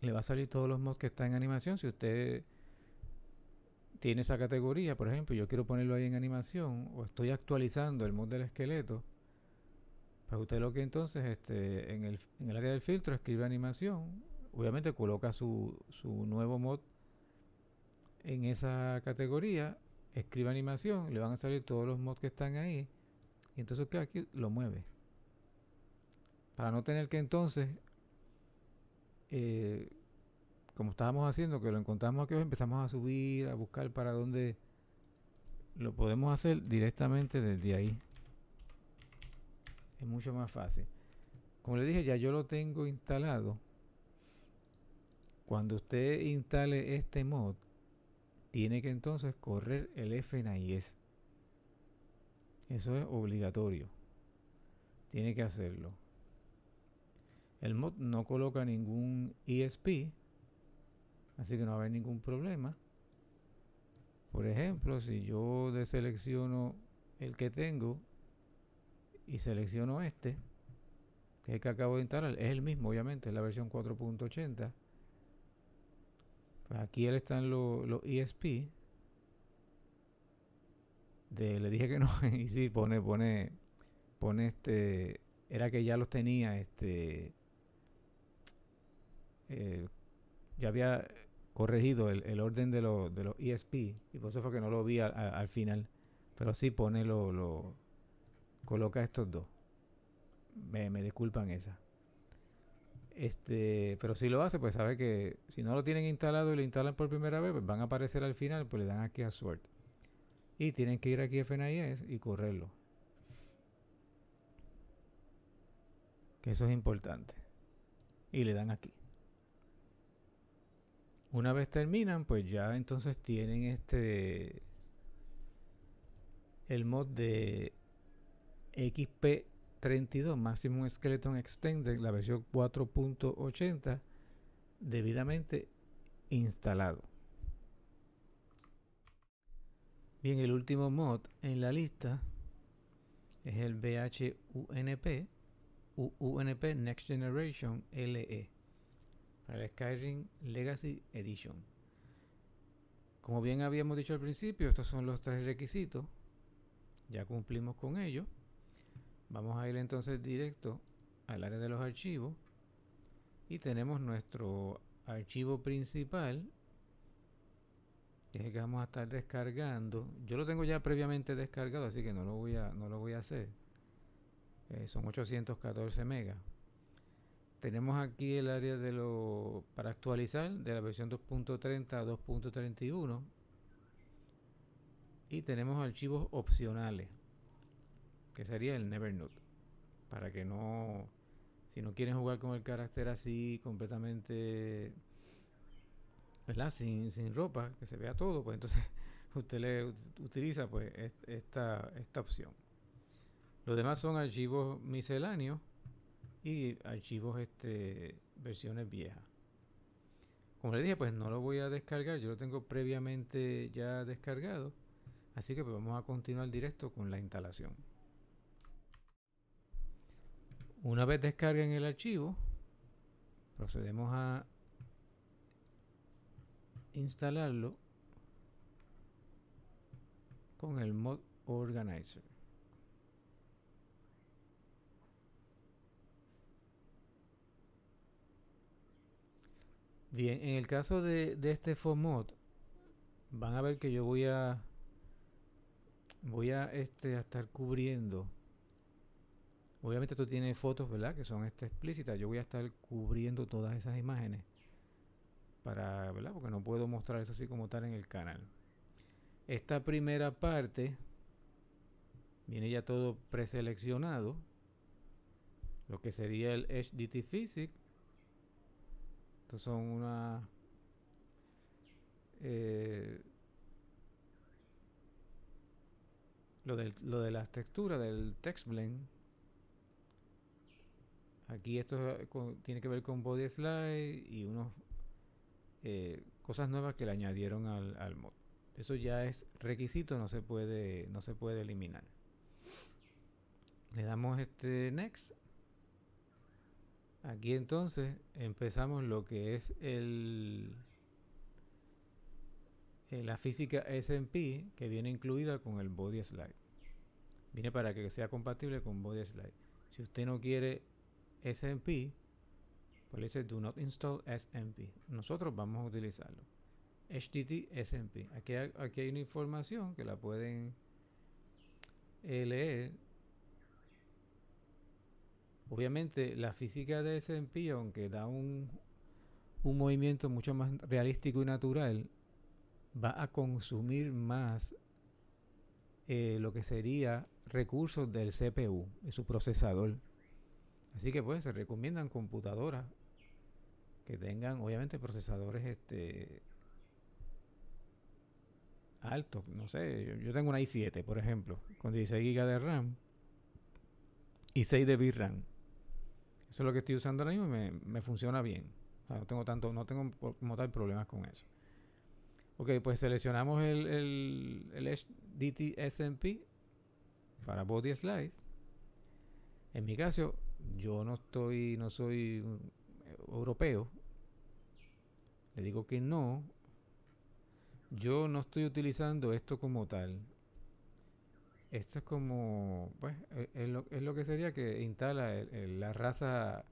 le va a salir todos los mods que están en animación. Si ustedes tiene esa categoría, por ejemplo, yo quiero ponerlo ahí en animación o estoy actualizando el mod del esqueleto, para pues usted lo que entonces este, en, el, en el área del filtro escribe animación, obviamente coloca su, su nuevo mod en esa categoría, escribe animación, le van a salir todos los mods que están ahí y entonces ¿qué? aquí lo mueve. Para no tener que entonces... Eh, como estábamos haciendo, que lo encontramos aquí, empezamos a subir, a buscar para dónde lo podemos hacer directamente desde ahí. Es mucho más fácil. Como le dije, ya yo lo tengo instalado. Cuando usted instale este mod, tiene que entonces correr el FNIS. Eso es obligatorio. Tiene que hacerlo. El mod no coloca ningún ESP, Así que no va a haber ningún problema. Por ejemplo, si yo deselecciono el que tengo y selecciono este, que es el acabo de instalar, es el mismo obviamente, es la versión 4.80. Pues aquí aquí están los, e ESP. le dije que no, y sí, pone, pone, pone este, era que ya los tenía, este, eh, ya había corregido el, orden de, de los e ESP y por eso fue que no lo vi al, final. Pero si pone lo, coloca estos dos. Me, disculpan esa. Este, pero si lo hace, pues sabe que si no lo tienen instalado y lo instalan por primera vez, pues van a aparecer al final, pues le dan aquí a suerte Y tienen que ir aquí a FNIS y correrlo. Que eso es importante. Y le dan aquí. Una vez terminan, pues ya entonces tienen este el mod de XP32 Maximum Skeleton Extended, la versión 4.80, debidamente instalado. Bien, el último mod en la lista es el BHUNP, UNP Next Generation LE al Skyrim Legacy Edition. Como bien habíamos dicho al principio, estos son los tres requisitos. Ya cumplimos con ellos. Vamos a ir entonces directo al área de los archivos. Y tenemos nuestro archivo principal. Que es vamos a estar descargando. Yo lo tengo ya previamente descargado, así que no lo voy a, no lo voy a hacer. Eh, son 814 megas. Tenemos aquí el área de lo para actualizar de la versión 2.30 a 2.31 y tenemos archivos opcionales que sería el Nevernote para que no si no quieren jugar con el carácter así completamente Sin, sin ropa que se vea todo pues entonces usted le utiliza pues esta, esta opción los demás son archivos misceláneos y archivos este, versiones viejas. Como les dije, pues no lo voy a descargar, yo lo tengo previamente ya descargado. Así que pues, vamos a continuar directo con la instalación. Una vez descarguen el archivo, procedemos a instalarlo con el mod organizer. Bien, en el caso de, de este FOMOD, van a ver que yo voy a voy a este, estar cubriendo. Obviamente tú tienes fotos, ¿verdad? Que son estas explícitas. Yo voy a estar cubriendo todas esas imágenes. Para, ¿verdad? Porque no puedo mostrar eso así como tal en el canal. Esta primera parte viene ya todo preseleccionado. Lo que sería el HDT Physics entonces son una... Eh, lo, de las texturas del text blend. Aquí esto eh, tiene que ver con body slide y unos eh, cosas nuevas que le añadieron al, al, mod. Eso ya es requisito, no se puede, no se puede eliminar. Le damos este next Aquí entonces empezamos lo que es el, eh, la física SMP que viene incluida con el body slide. Viene para que sea compatible con body slide. Si usted no quiere SMP, pues dice do not install SMP. Nosotros vamos a utilizarlo. HTTP SMP. Aquí aquí hay una información que la pueden eh, leer Obviamente la física de ese empión que da un, movimiento mucho más realístico y natural, va a consumir más eh, lo que sería recursos del CPU, de su procesador. Así que pues se recomiendan computadoras que tengan obviamente procesadores este altos, no sé, yo, tengo una i7, por ejemplo, con 16 GB de RAM y 6 de VRAM. Eso es lo que estoy usando ahora mismo y me, funciona bien. no tengo tanto, no tengo como tal problemas con eso. Ok, pues seleccionamos el, el, el para Body slides En mi caso, yo no estoy, no soy eh, europeo. Le digo que no. Yo no estoy utilizando esto como tal. Esto es como, pues, e, es lo, que sería que instala la raza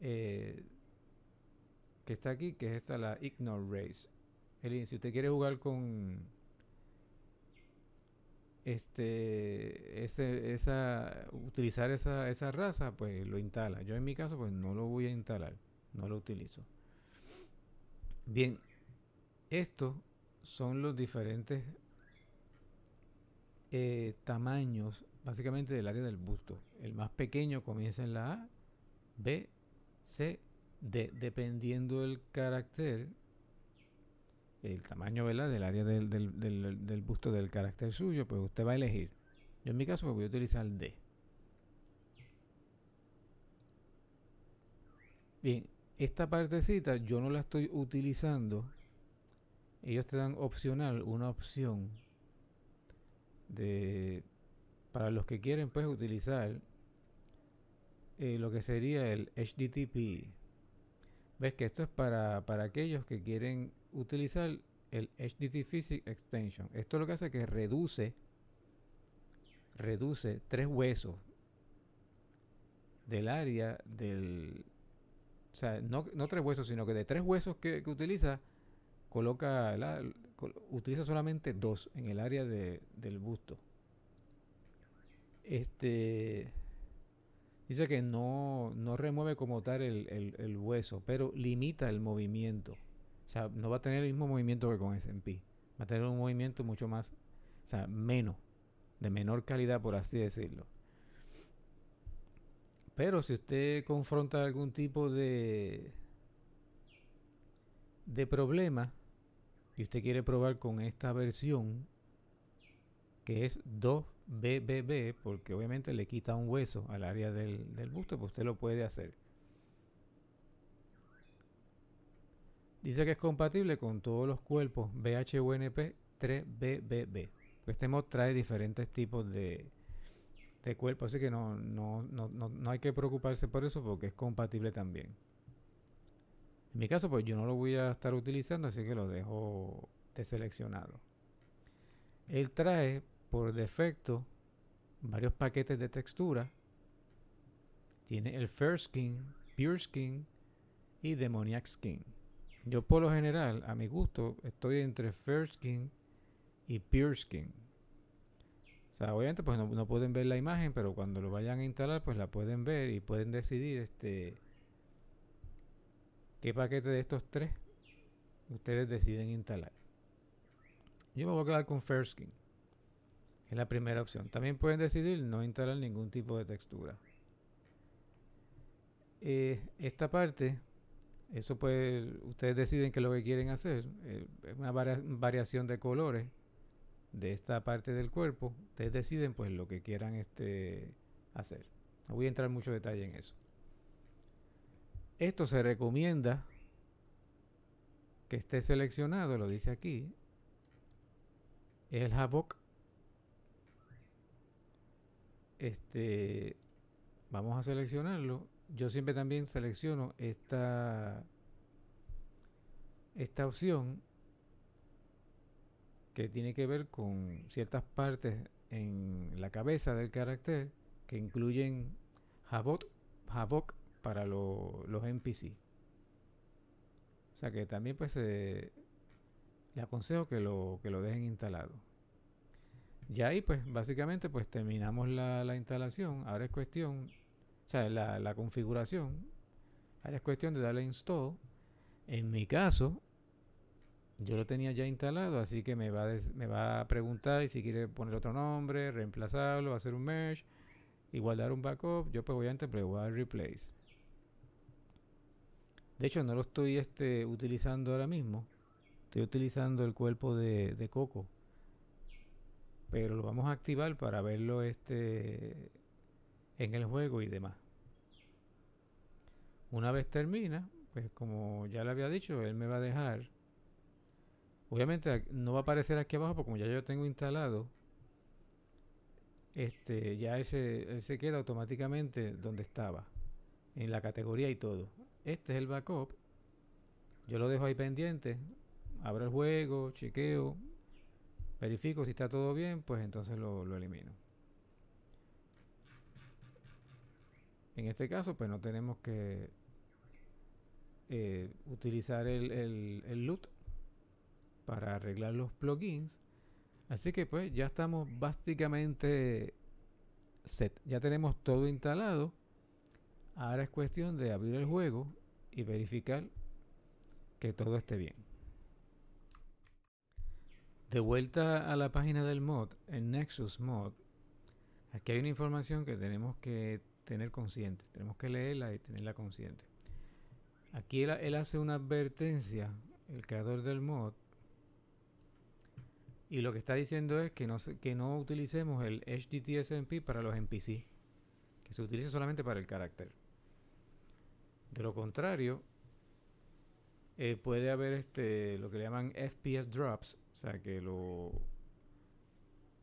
eh, que está aquí, que es esta, la Ignore Race. si usted quiere jugar con este ese, esa utilizar esa, esa raza pues lo instala yo en mi caso pues no lo voy a instalar no lo utilizo bien estos son los diferentes eh, tamaños básicamente del área del busto. El más pequeño comienza en la A, B, C, D, dependiendo del carácter, el tamaño ¿verdad? del área del, busto del carácter suyo, pues usted va a elegir. Yo en mi caso pues, voy a utilizar D. Bien, esta partecita yo no la estoy utilizando. Ellos te dan opcional una opción de para los que quieren pues utilizar eh, lo que sería el HTTP. Ves que esto es para, aquellos que quieren utilizar el HTTP Extension. Esto lo que hace que reduce reduce tres huesos del área del o sea, no, no tres huesos, sino que de tres huesos que, que utiliza, coloca la, utiliza solamente dos en el área del busto. Este dice que no, remueve como tal el, hueso, pero limita el movimiento. O sea, no va a tener el mismo movimiento que con S&P. Va a tener un movimiento mucho más, o sea, menos, de menor calidad, por así decirlo. Pero si usted confronta algún tipo de, de problema, y usted quiere probar con esta versión que es 2BBB, porque obviamente le quita un hueso al área del, busto, pues usted lo puede hacer. Dice que es compatible con todos los cuerpos BHUNP 3BBB. Pues este mod trae diferentes tipos de, de cuerpos, así que no, no, no hay que preocuparse por eso porque es compatible también. En mi caso, pues yo no lo voy a estar utilizando, así que lo dejo deseleccionado. Él trae por defecto varios paquetes de textura. Tiene el Fair Skin, Pure Skin y Demoniac Skin. Yo por lo general, a mi gusto, estoy entre Fair Skin y Pure Skin. O sea, obviamente pues no, no pueden ver la imagen, pero cuando lo vayan a instalar, pues la pueden ver y pueden decidir este qué paquete de estos tres ustedes deciden instalar. Yo me voy a quedar con Fair Skin, es la primera opción. También pueden decidir no instalar ningún tipo de textura. Eh, esta parte, eso pues ustedes deciden que lo que quieren hacer. Eh, es una variación de colores de esta parte del cuerpo. Ustedes deciden pues lo que quieran este, hacer. No voy a entrar mucho detalle en eso. Esto se recomienda que esté seleccionado, lo dice aquí, el Havoc. Este, vamos a seleccionarlo. Yo siempre también selecciono esta, esta opción que tiene que ver con ciertas partes en la cabeza del carácter que incluyen Havoc, Havoc para los NPC. O sea que también pues eh, le aconsejo que lo, que lo dejen instalado. y ahí pues básicamente pues terminamos la, instalación. Ahora es cuestión, o sea, la, la configuración. Ahora es cuestión de darle install. En mi caso, yo lo tenía ya instalado, así que me va, a me va a preguntar si quiere poner otro nombre, reemplazarlo, hacer un merge, igual dar un backup. Yo pues, pues voy a voy a replace. De hecho, no lo estoy este, utilizando ahora mismo. Estoy utilizando el cuerpo de, coco. Pero lo vamos a activar para verlo este, en el juego y demás. Una vez termina, pues como ya le había dicho, él me va a dejar. Obviamente no va a aparecer aquí abajo porque como ya yo tengo instalado, este, ya se queda automáticamente donde estaba, en la categoría y todo. Este es el backup. Yo lo dejo ahí pendiente. Abro el juego, chequeo, verifico si está todo bien, pues entonces lo, elimino. En este caso, pues no tenemos que eh, utilizar el, el, el loot para arreglar los plugins. Así que pues ya estamos básicamente set. Ya tenemos todo instalado. Ahora es cuestión de abrir el juego y verificar que todo esté bien. De vuelta a la página del mod, el Nexus Mod, aquí hay una información que tenemos que tener consciente, tenemos que leerla y tenerla consciente. Aquí él, hace una advertencia, el creador del mod, y lo que está diciendo es que no, utilicemos el HTTP para los NPC, que se utilice solamente para el carácter. De lo contrario, eh, puede haber este lo que le llaman FPS drops, o sea, que lo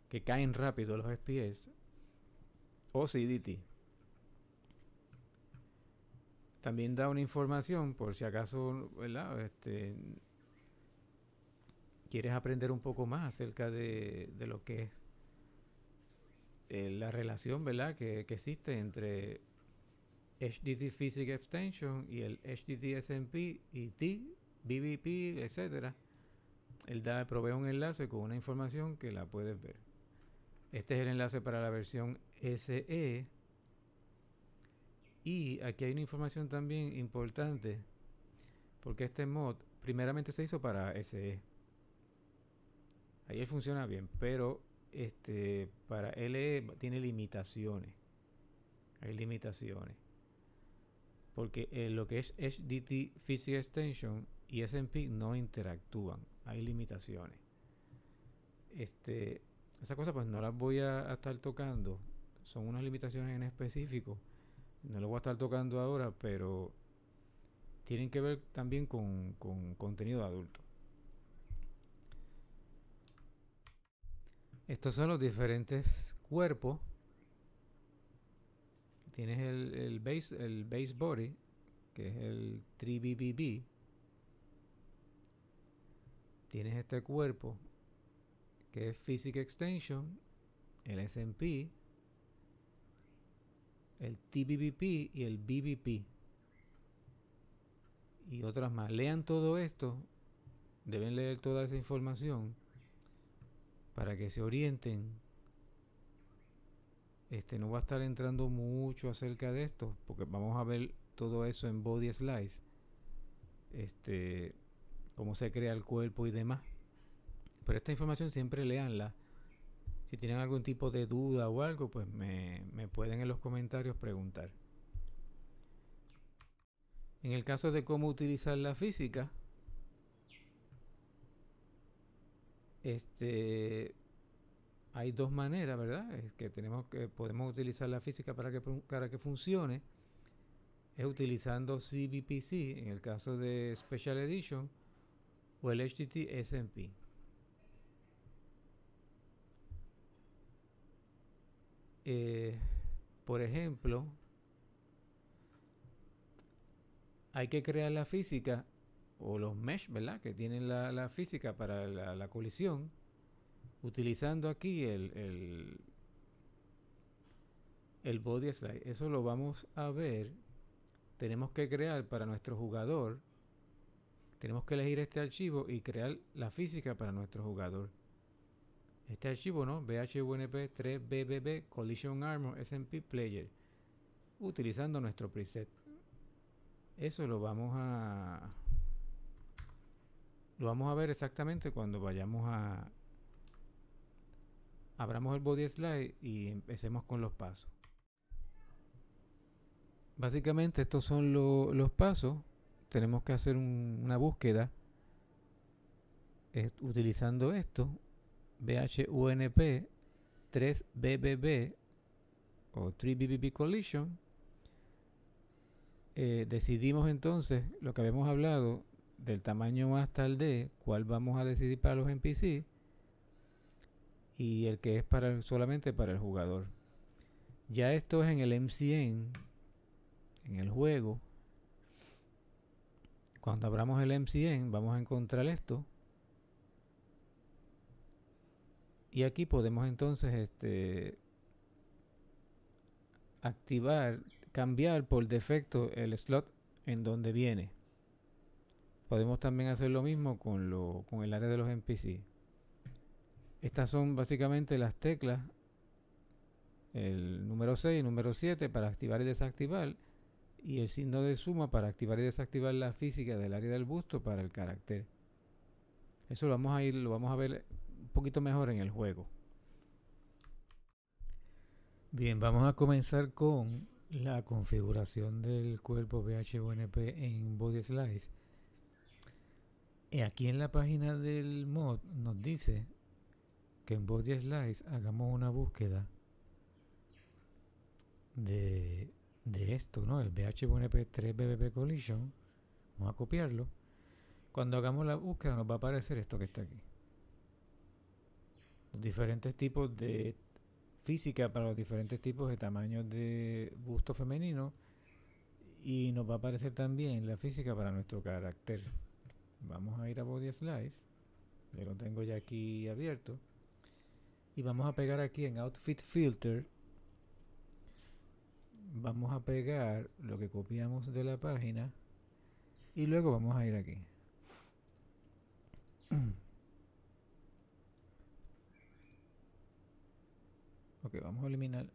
que caen rápido los FPS o CDT. También da una información por si acaso, este, quieres aprender un poco más acerca de, lo que es eh, la relación, ¿verdad? Que, que existe entre hdt Physics Extension y el HDD SMP y T, BBP, etc. Él da, provee un enlace con una información que la puedes ver. Este es el enlace para la versión SE. Y aquí hay una información también importante, porque este mod primeramente se hizo para SE. Ahí funciona bien, pero este, para LE tiene limitaciones. Hay limitaciones porque eh, lo que es HDT Physics Extension y SMP no interactúan, hay limitaciones. Este, esas cosas pues no las voy a, estar tocando, son unas limitaciones en específico, no lo voy a estar tocando ahora, pero tienen que ver también con, contenido adulto. Estos son los diferentes cuerpos Tienes el, el, base, el base body, que es el 3BBB. Tienes este cuerpo, que es Physic Extension, el SMP, el TBBP y el BBP. Y otras más. Lean todo esto, deben leer toda esa información para que se orienten este, no va a estar entrando mucho acerca de esto, porque vamos a ver todo eso en Body Slice. Este, cómo se crea el cuerpo y demás. Pero esta información siempre leanla. Si tienen algún tipo de duda o algo, pues me, me pueden en los comentarios preguntar. En el caso de cómo utilizar la física, este hay dos maneras, ¿verdad? Es que tenemos que podemos utilizar la física para que para que funcione es utilizando CBPC en el caso de Special Edition o el HTT eh, por ejemplo, hay que crear la física o los mesh, ¿verdad? Que tienen la, física para la, la colisión utilizando aquí el, el, body slide. Eso lo vamos a ver. Tenemos que crear para nuestro jugador. Tenemos que elegir este archivo y crear la física para nuestro jugador. Este archivo, ¿no? BHUNP 3BBB Collision Armor SMP Player. Utilizando nuestro preset. Eso lo vamos a... Lo vamos a ver exactamente cuando vayamos a abramos el body slide y empecemos con los pasos. Básicamente estos son los pasos. Tenemos que hacer una búsqueda eh, utilizando esto. BHUNP 3BBB o 3BBB Collision. Eh, decidimos entonces lo que habíamos hablado del tamaño hasta el D, cuál vamos a decidir para los NPC y el que es para, solamente para el jugador. Ya esto es en el MCN, en el juego. Cuando abramos el MCN vamos a encontrar esto. Y aquí podemos entonces este, activar, cambiar por defecto el slot en donde viene. Podemos también hacer lo mismo con, con el área de los NPC. Estas son básicamente las teclas, el número 6 y el número 7 para activar y desactivar y el signo de suma para activar y desactivar la física del área del busto para el carácter. Eso lo vamos a ir, lo vamos a ver un poquito mejor en el juego. Bien, vamos a comenzar con la configuración del cuerpo BHUNP en Body Slice. Aquí en la página del mod nos dice que en Body Slice hagamos una búsqueda de, de esto, ¿no? El p 3BBP Collision. Vamos a copiarlo. Cuando hagamos la búsqueda nos va a aparecer esto que está aquí. Los diferentes tipos de física para los diferentes tipos de tamaños de busto femenino y nos va a aparecer también la física para nuestro carácter. Vamos a ir a Body Slice. Yo lo tengo ya aquí abierto y vamos a pegar aquí en Outfit Filter vamos a pegar lo que copiamos de la página y luego vamos a ir aquí ok vamos a eliminar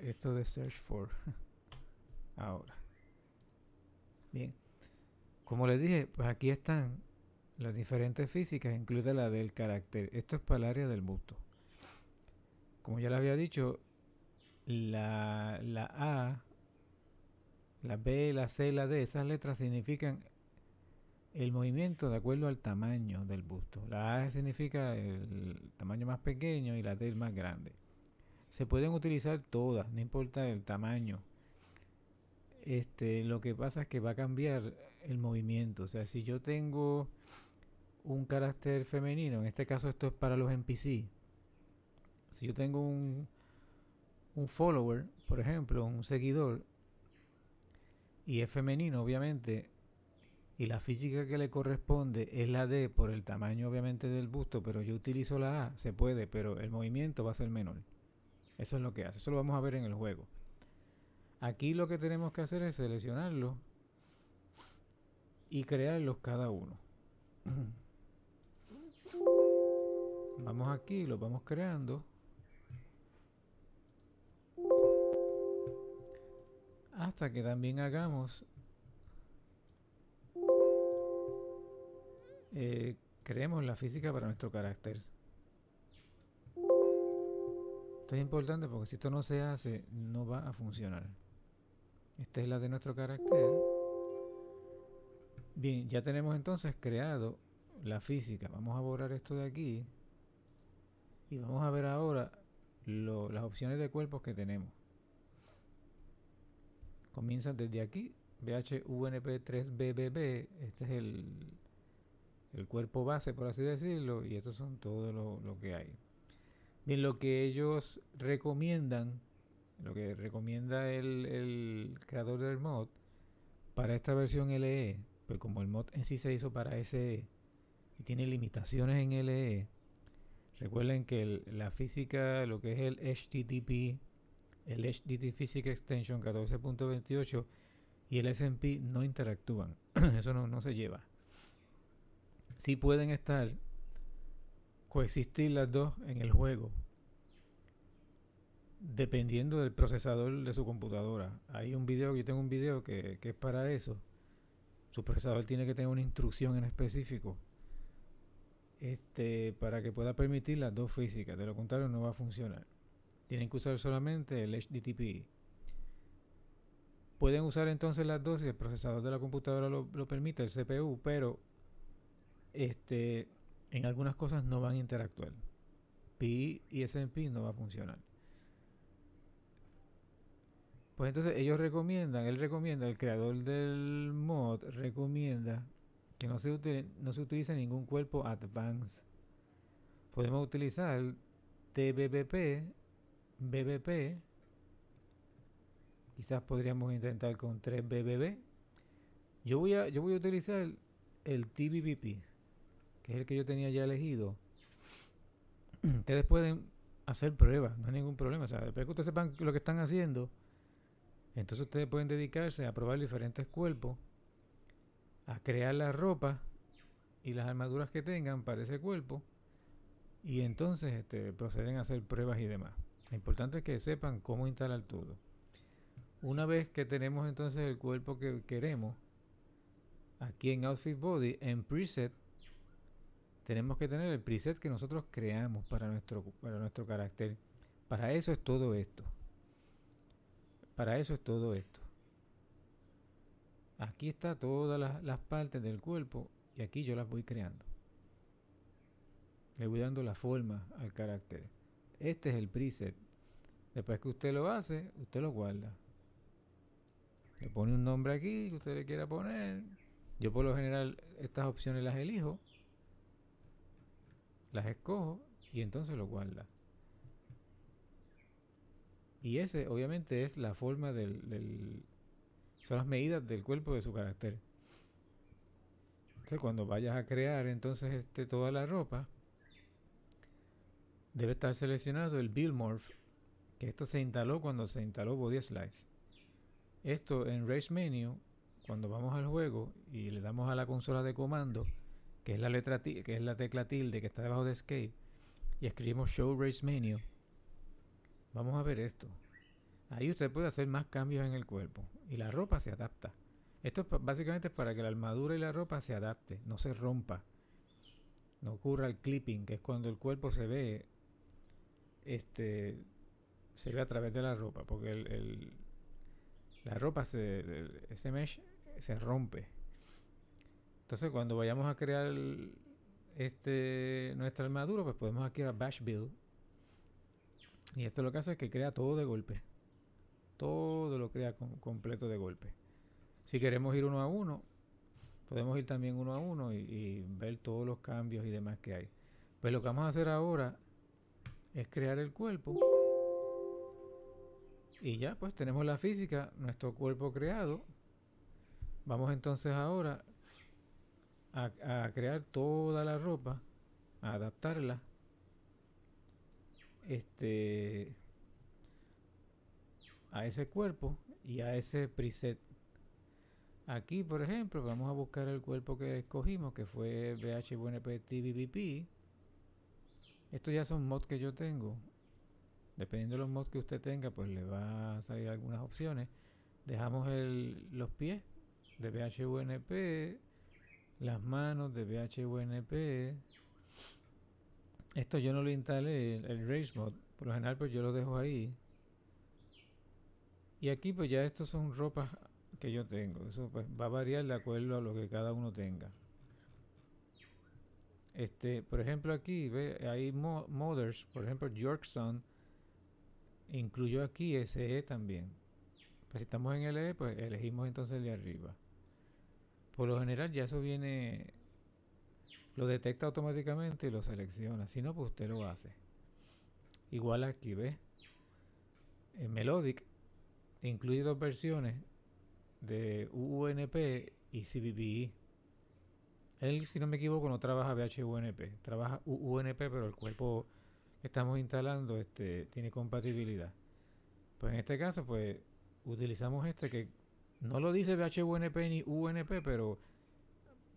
esto de search for ahora bien como les dije pues aquí están las diferentes físicas incluida la del carácter esto es para el área del busto como ya le había dicho, la, la A, la B, la C, la D, esas letras significan el movimiento de acuerdo al tamaño del busto. La A significa el tamaño más pequeño y la D el más grande. Se pueden utilizar todas, no importa el tamaño. Este, lo que pasa es que va a cambiar el movimiento. O sea, si yo tengo un carácter femenino, en este caso esto es para los NPC, si yo tengo un, follower, por ejemplo, un seguidor, y es femenino, obviamente, y la física que le corresponde es la D por el tamaño, obviamente, del busto, pero yo utilizo la A, se puede, pero el movimiento va a ser menor. Eso es lo que hace, eso lo vamos a ver en el juego. Aquí lo que tenemos que hacer es seleccionarlo y crearlos cada uno. Vamos aquí, los vamos creando. Hasta que también hagamos... Eh, creemos la física para nuestro carácter. Esto es importante porque si esto no se hace, no va a funcionar. Esta es la de nuestro carácter. Bien, ya tenemos entonces creado la física. Vamos a borrar esto de aquí. Y vamos a ver ahora las opciones de cuerpos que tenemos comienza desde aquí, bhunp 3 bbb este es el, el, cuerpo base, por así decirlo, y estos son todos lo, que hay. Bien, lo que ellos recomiendan, lo que recomienda el, creador del mod para esta versión LE, pues como el mod en sí se hizo para SE y tiene limitaciones en LE, recuerden que la física, lo que es el HTTP, el HDD Physics Extension 14.28 y el SMP no interactúan. Eso no, se lleva. Si pueden estar, coexistir las dos en el juego, dependiendo del procesador de su computadora. Hay un video, yo tengo un video que, que es para eso. Su procesador tiene que tener una instrucción en específico este, para que pueda permitir las dos físicas. De lo contrario, no va a funcionar. Tienen que usar solamente el HTTP. Pueden usar entonces las dos si el procesador de la computadora lo, permite, el CPU, pero este, en algunas cosas no van a interactuar. PI y SMP no va a funcionar. Pues entonces ellos recomiendan, él recomienda, el creador del mod recomienda que no se, no se utilice ningún cuerpo advanced. Podemos utilizar TBBP BBP, quizás podríamos intentar con 3BBB. Yo voy a, yo voy a utilizar el, TBBP, que es el que yo tenía ya elegido. Ustedes pueden hacer pruebas, no hay ningún problema. O sea, después que ustedes sepan lo que están haciendo, entonces ustedes pueden dedicarse a probar diferentes cuerpos, a crear la ropa y las armaduras que tengan para ese cuerpo. Y entonces este, proceden a hacer pruebas y demás. Lo importante es que sepan cómo instalar todo. Una vez que tenemos entonces el cuerpo que queremos, aquí en Outfit Body, en Preset, tenemos que tener el preset que nosotros creamos para nuestro, para nuestro carácter. Para eso es todo esto. Para eso es todo esto. Aquí está todas las partes del cuerpo y aquí yo las voy creando. Le voy dando la forma al carácter. Este es el preset. Después que usted lo hace, usted lo guarda. Le pone un nombre aquí que usted le quiera poner. Yo por lo general estas opciones las elijo. Las escojo y entonces lo guarda. Y ese obviamente es la forma del, son las medidas del cuerpo de su carácter. Entonces, cuando vayas a crear entonces este, toda la ropa, debe estar seleccionado el Build Morph, que esto se instaló cuando se instaló Body Slice. Esto en Race Menu, cuando vamos al juego y le damos a la consola de comando, que es la, letra que es la tecla tilde que está debajo de Escape, y escribimos Show Race Menu, vamos a ver esto. Ahí usted puede hacer más cambios en el cuerpo y la ropa se adapta. Esto básicamente es para que la armadura y la ropa se adapte, no se rompa. No ocurra el clipping, que es cuando el cuerpo se ve este, se ve a través de la ropa, porque la ropa, se, ese mesh se rompe. Entonces cuando vayamos a crear este, nuestra armadura, pues podemos aquí a Bash Build. Y esto lo que hace es que crea todo de golpe. Todo lo crea completo de golpe. Si queremos ir uno a uno, podemos ir también uno a uno y, y, ver todos los cambios y demás que hay. Pues lo que vamos a hacer ahora es crear el cuerpo. Y ya, pues tenemos la física, nuestro cuerpo creado. Vamos entonces ahora a, crear toda la ropa, a adaptarla. Este a ese cuerpo y a ese preset. Aquí, por ejemplo, vamos a buscar el cuerpo que escogimos, que fue BHBNP estos ya son mods que yo tengo. Dependiendo de los mods que usted tenga, pues le va a salir algunas opciones. Dejamos los pies de VHUNP, las manos de VHUNP. Esto yo no lo instalé, el, Race Mod. Por lo general, pues yo lo dejo ahí. Y aquí, pues ya estos son ropas que yo tengo. Eso pues, va a variar de acuerdo a lo que cada uno tenga. Este, por ejemplo, aquí ve, hay mothers, por ejemplo, Yorkson incluyó aquí ese e también. Pues si estamos en LE, pues elegimos entonces el de arriba. Por lo general ya eso viene, lo detecta automáticamente y lo selecciona. Si no, pues usted lo hace. Igual aquí, ve. En Melodic incluye dos versiones de UNP y CBBE. Él, si no me equivoco, no trabaja BHUNP, trabaja UNP, pero el cuerpo que estamos instalando este, tiene compatibilidad. Pues en este caso, pues utilizamos este que no lo dice BHUNP ni UNP, pero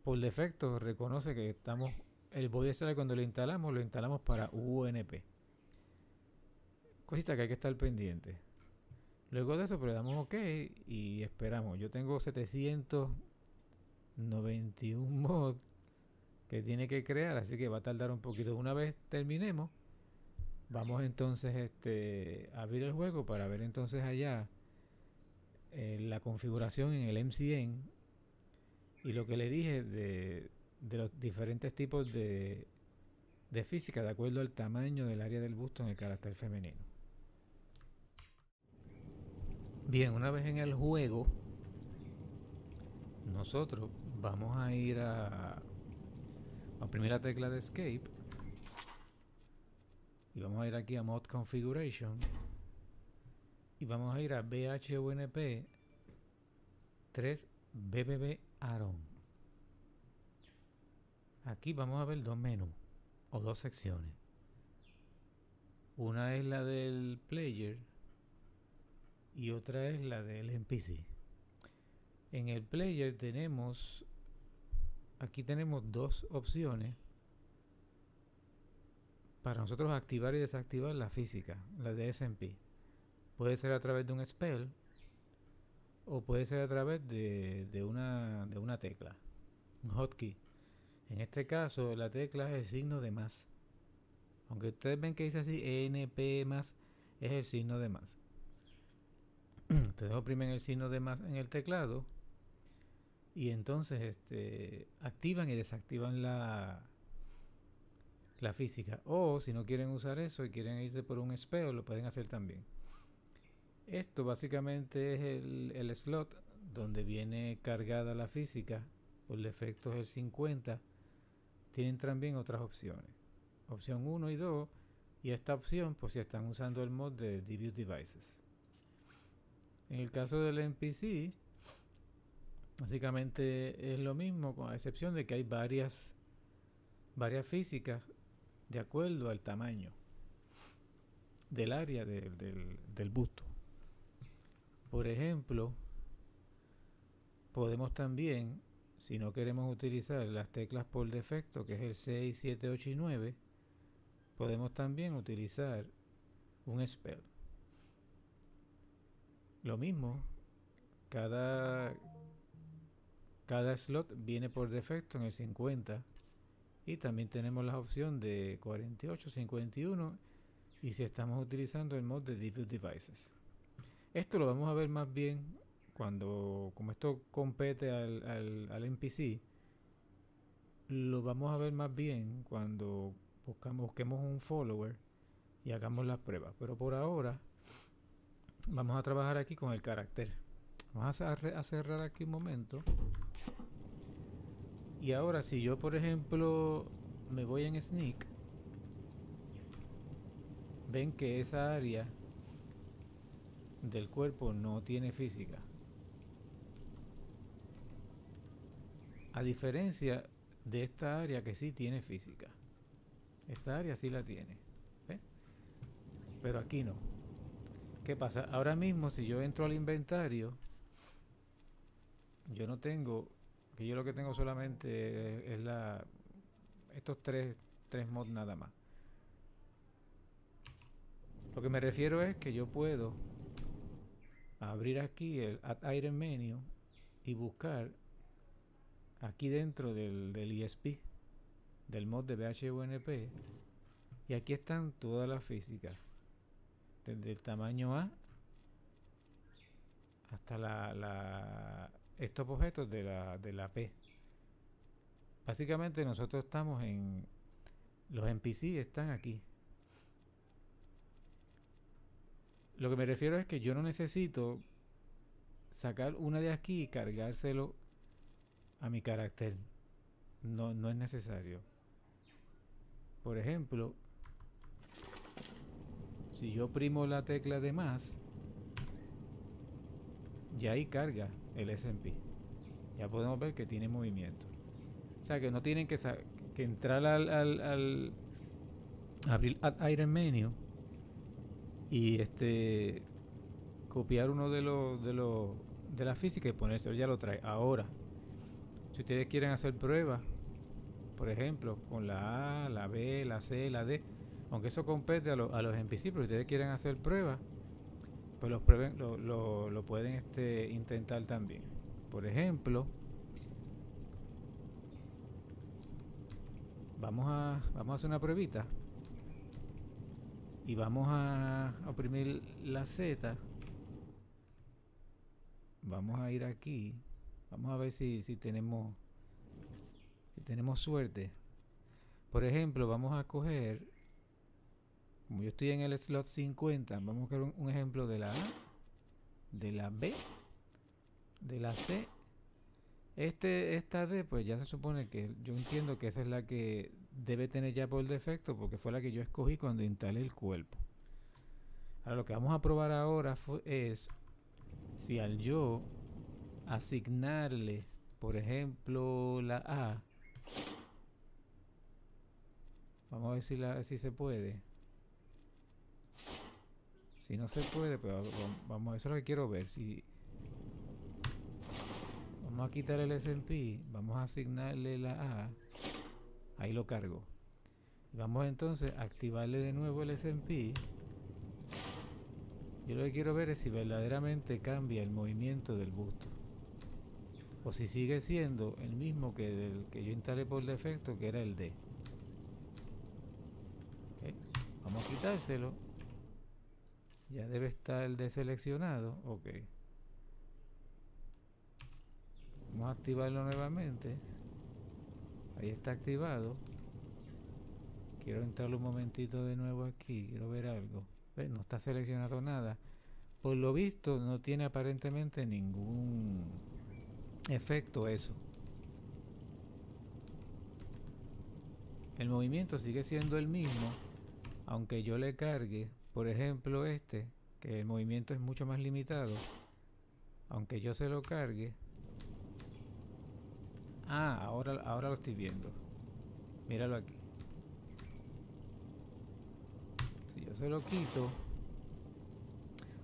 por defecto reconoce que estamos el body ser cuando lo instalamos, lo instalamos para UNP. Cosita que hay que estar pendiente. Luego de eso, pues, le damos OK y esperamos. Yo tengo 700 91 mod que tiene que crear, así que va a tardar un poquito. Una vez terminemos, vamos entonces este, a abrir el juego para ver entonces allá eh, la configuración en el MCN y lo que le dije de, de los diferentes tipos de, de física de acuerdo al tamaño del área del busto en el carácter femenino. Bien, una vez en el juego, nosotros vamos a ir a la primera tecla de escape y vamos a ir aquí a mod configuration y vamos a ir a bhunp 3 bbb aron aquí vamos a ver dos menús o dos secciones una es la del player y otra es la del npc en el player tenemos, aquí tenemos dos opciones para nosotros activar y desactivar la física, la de SMP. Puede ser a través de un spell o puede ser a través de, de, una, de una tecla, un hotkey. En este caso, la tecla es el signo de más. Aunque ustedes ven que dice así, e NP más, es el signo de más. ustedes oprimen el signo de más en el teclado y entonces este, activan y desactivan la, la física. O si no quieren usar eso y quieren irse por un espejo, lo pueden hacer también. Esto básicamente es el, slot donde viene cargada la física. Por defecto es el 50. Tienen también otras opciones. Opción 1 y 2. Y esta opción por pues, si están usando el mod de Debut Devices. En el caso del NPC, Básicamente es lo mismo, con la excepción de que hay varias, varias físicas de acuerdo al tamaño del área del, del busto. Por ejemplo, podemos también, si no queremos utilizar las teclas por defecto, que es el 6, 7, 8 y 9, podemos también utilizar un spell. Lo mismo, cada, cada slot viene por defecto en el 50 y también tenemos la opción de 48, 51 y si estamos utilizando el mod de Diffuse Devices. Esto lo vamos a ver más bien cuando, como esto compete al, npc lo vamos a ver más bien cuando busquemos un follower y hagamos las pruebas. Pero por ahora vamos a trabajar aquí con el carácter. Vamos a cerrar aquí un momento. Y ahora, si yo, por ejemplo, me voy en Sneak, ven que esa área del cuerpo no tiene física. A diferencia de esta área que sí tiene física. Esta área sí la tiene. Pero aquí no. ¿Qué pasa? Ahora mismo si yo entro al inventario, yo no tengo yo lo que tengo solamente es la estos tres, tres mods nada más. Lo que me refiero es que yo puedo abrir aquí el Add Iron Menu y buscar aquí dentro del, del ESP, del mod de VHUNP, y aquí están todas las físicas, desde el tamaño A hasta la estos objetos de la, de la P. Básicamente nosotros estamos en... Los NPC están aquí. Lo que me refiero es que yo no necesito sacar una de aquí y cargárselo a mi carácter. No, no es necesario. Por ejemplo, si yo primo la tecla de más, ya ahí carga el S&P. Ya podemos ver que tiene movimiento. O sea, que no tienen que, entrar al, al, al abrir Iron Menu y este copiar uno de los de los de la física y ponerse ya lo trae ahora si ustedes quieren hacer pruebas por ejemplo con la A la B la C la D aunque eso compete a, los NPC pero si ustedes quieren hacer pruebas pues los lo, pueden este, intentar también. Por ejemplo, vamos a, vamos a hacer una pruebita y vamos a oprimir la Z. Vamos a ir aquí. Vamos a ver si, si tenemos si tenemos suerte. Por ejemplo, vamos a coger como yo estoy en el slot 50, vamos a ver un, ejemplo de la A, de la B, de la C. Este, esta D, pues ya se supone que yo entiendo que esa es la que debe tener ya por defecto, porque fue la que yo escogí cuando instalé el cuerpo. Ahora lo que vamos a probar ahora es si al yo asignarle, por ejemplo, la A, vamos a ver si, si se puede. Si no se puede, pero pues, vamos, eso es lo que quiero ver. Si vamos a quitar el S&P, vamos a asignarle la A, ahí lo cargo. Vamos entonces a activarle de nuevo el S&P. Yo lo que quiero ver es si verdaderamente cambia el movimiento del busto. O si sigue siendo el mismo que el que yo instalé por defecto, que era el D. Vamos a quitárselo ya debe estar el deseleccionado. Ok. Vamos a activarlo nuevamente. Ahí está activado. Quiero entrar un momentito de nuevo aquí. Quiero ver algo. No está seleccionado nada. Por lo visto no tiene aparentemente ningún efecto eso. El movimiento sigue siendo el mismo. Aunque yo le cargue por ejemplo, este, que el movimiento es mucho más limitado. Aunque yo se lo cargue. Ah, ahora, ahora lo estoy viendo. Míralo aquí. Si yo se lo quito...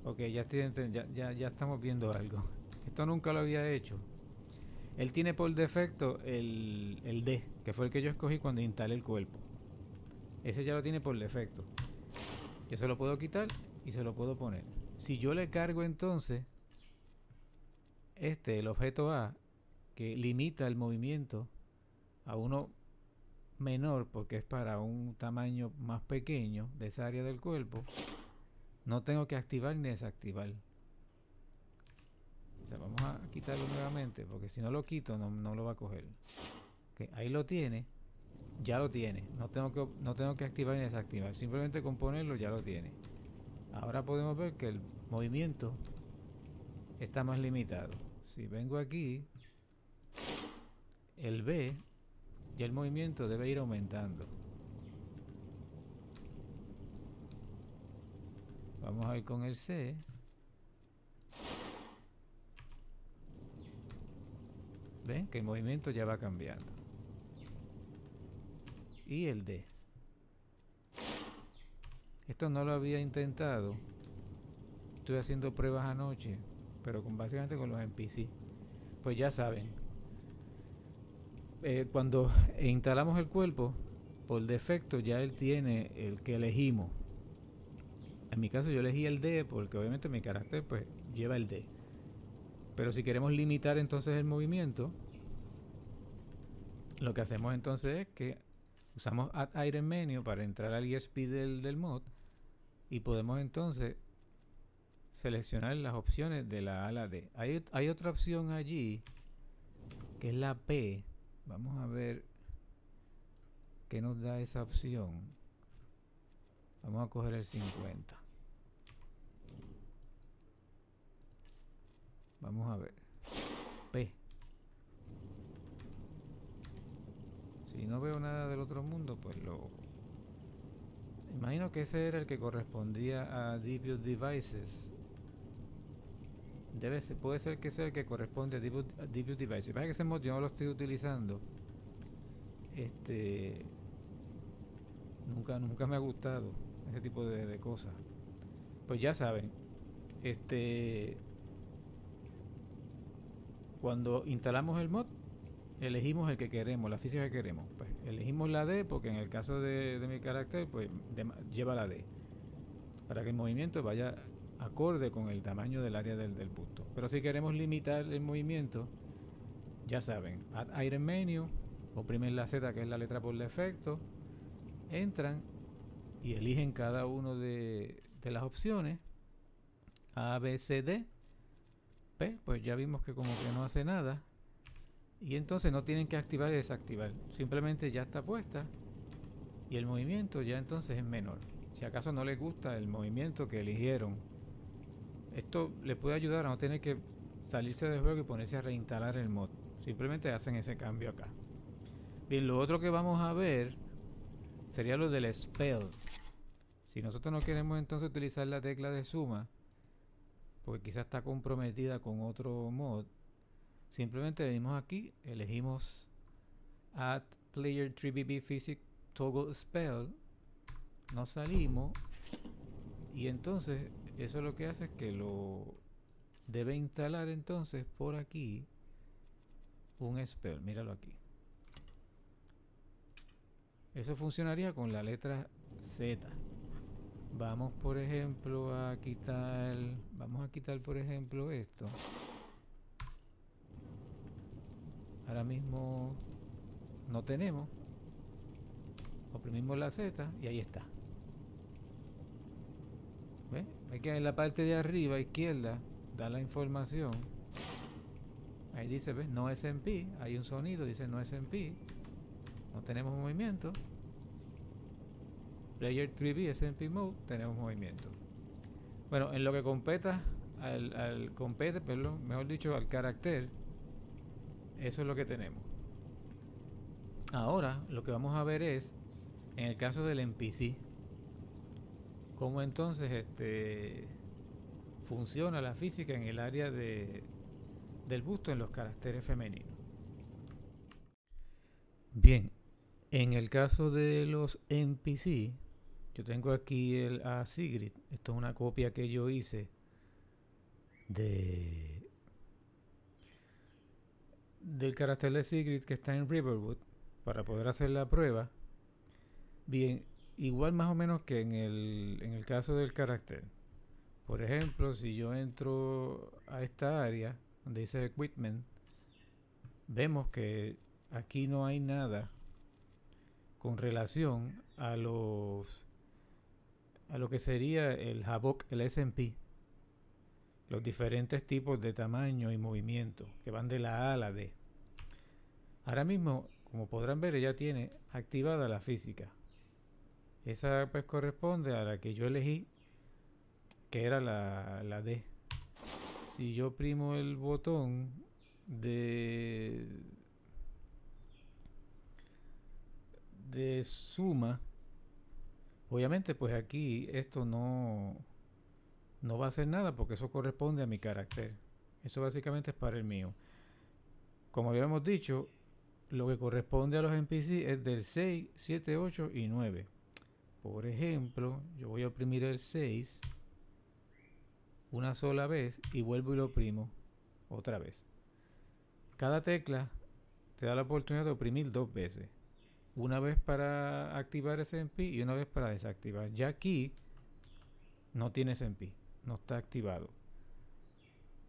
Ok, ya, estoy ya estamos viendo algo. Esto nunca lo había hecho. Él tiene por defecto el, el D, que fue el que yo escogí cuando instalé el cuerpo. Ese ya lo tiene por defecto. Yo se lo puedo quitar y se lo puedo poner. Si yo le cargo entonces este, el objeto A, que limita el movimiento a uno menor porque es para un tamaño más pequeño de esa área del cuerpo, no tengo que activar ni desactivar. O sea, vamos a quitarlo nuevamente porque si no lo quito no, lo va a coger. ahí lo tiene ya lo tiene. No tengo que, no tengo que activar ni desactivar. Simplemente con ponerlo ya lo tiene. Ahora podemos ver que el movimiento está más limitado. Si vengo aquí, el B, ya el movimiento debe ir aumentando. Vamos a ir con el C. ¿Ven? Que el movimiento ya va cambiando y el D. Esto no lo había intentado. Estuve haciendo pruebas anoche, pero básicamente con los NPC. Pues ya saben. Eh, cuando instalamos el cuerpo, por defecto ya él tiene el que elegimos. En mi caso yo elegí el D porque obviamente mi carácter pues lleva el D. Pero si queremos limitar entonces el movimiento, lo que hacemos entonces es que usamos add item menu para entrar al ESP del, mod y podemos entonces seleccionar las opciones de la ala D. Hay, hay, otra opción allí que es la P. Vamos a ver qué nos da esa opción. Vamos a coger el 50. Vamos a ver. Si no veo nada del otro mundo, pues lo... Imagino que ese era el que correspondía a Devious Devices. Debe puede ser que sea el que corresponde a Devious Devices. parece que ese mod yo no lo estoy utilizando. Este... Nunca, nunca me ha gustado ese tipo de, de cosas. Pues ya saben. Este... Cuando instalamos el mod, elegimos el que queremos, la física que queremos. Pues elegimos la D porque en el caso de, mi carácter, pues lleva la D. Para que el movimiento vaya acorde con el tamaño del área del, punto. Pero si queremos limitar el movimiento, ya saben, add item menu, oprimen la Z que es la letra por defecto, entran y eligen cada uno de, de, las opciones A, B, C, D. pues ya vimos que como que no hace nada. Y entonces no tienen que activar y desactivar. Simplemente ya está puesta. Y el movimiento ya entonces es menor. Si acaso no les gusta el movimiento que eligieron. Esto les puede ayudar a no tener que salirse del juego y ponerse a reinstalar el mod. Simplemente hacen ese cambio acá. Bien, lo otro que vamos a ver sería lo del spell. Si nosotros no queremos entonces utilizar la tecla de suma, porque quizás está comprometida con otro mod, Simplemente venimos aquí, elegimos Add Player 3BB Physic Toggle Spell. Nos salimos. Y entonces, eso lo que hace es que lo debe instalar entonces por aquí un spell. Míralo aquí. Eso funcionaría con la letra Z. Vamos por ejemplo a quitar, vamos a quitar por ejemplo esto. Ahora mismo no tenemos. Oprimimos la Z y ahí está. ¿Ves? Aquí en la parte de arriba, izquierda, da la información. Ahí dice, ¿ves? No es SMP. Hay un sonido, dice no es SMP. No tenemos movimiento. Player 3B, SMP Mode, tenemos movimiento. Bueno, en lo que competa, al, compete, perdón, mejor dicho, al carácter eso es lo que tenemos. Ahora lo que vamos a ver es, en el caso del NPC, cómo entonces este, funciona la física en el área de, del busto en los caracteres femeninos. Bien, en el caso de los NPC, yo tengo aquí el, a Sigrid. Esto es una copia que yo hice de del carácter de Sigrid que está en Riverwood para poder hacer la prueba. Bien, igual más o menos que en el, caso del carácter. Por ejemplo, si yo entro a esta área donde dice equipment, vemos que aquí no hay nada con relación a los a lo que sería el Havoc, el S&P los diferentes tipos de tamaño y movimiento que van de la A a la D. Ahora mismo, como podrán ver, ella tiene activada la física. Esa pues corresponde a la que yo elegí, que era la, la D. Si yo primo el botón de, de suma, obviamente pues aquí esto no no va a hacer nada porque eso corresponde a mi carácter. Eso básicamente es para el mío. Como habíamos dicho, lo que corresponde a los MPC es del 6, 7, 8 y 9. Por ejemplo, yo voy a oprimir el 6 una sola vez y vuelvo y lo oprimo otra vez. Cada tecla te da la oportunidad de oprimir dos veces. Una vez para activar ese SMP y una vez para desactivar. Ya aquí no tienes SMP no está activado.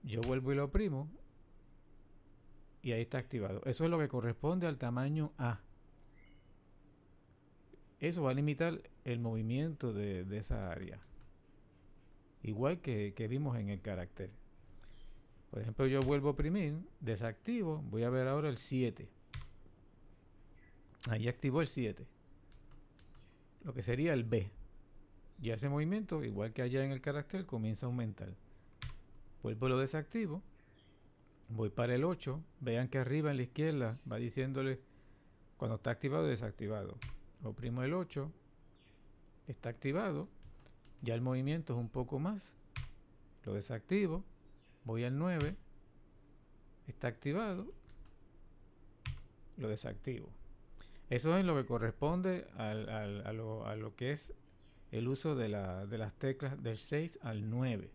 Yo vuelvo y lo oprimo y ahí está activado. Eso es lo que corresponde al tamaño A. Eso va a limitar el movimiento de, esa área. Igual que, que vimos en el carácter. Por ejemplo, yo vuelvo a oprimir, desactivo, voy a ver ahora el 7. Ahí activó el 7. Lo que sería el B. Y ese movimiento, igual que allá en el carácter, comienza a aumentar. Vuelvo lo desactivo. Voy para el 8. Vean que arriba en la izquierda va diciéndole cuando está activado y desactivado. Oprimo el 8. Está activado. Ya el movimiento es un poco más. Lo desactivo. Voy al 9. Está activado. Lo desactivo. Eso es lo que corresponde a, lo, a lo que es el uso de, las teclas del 6 al 9.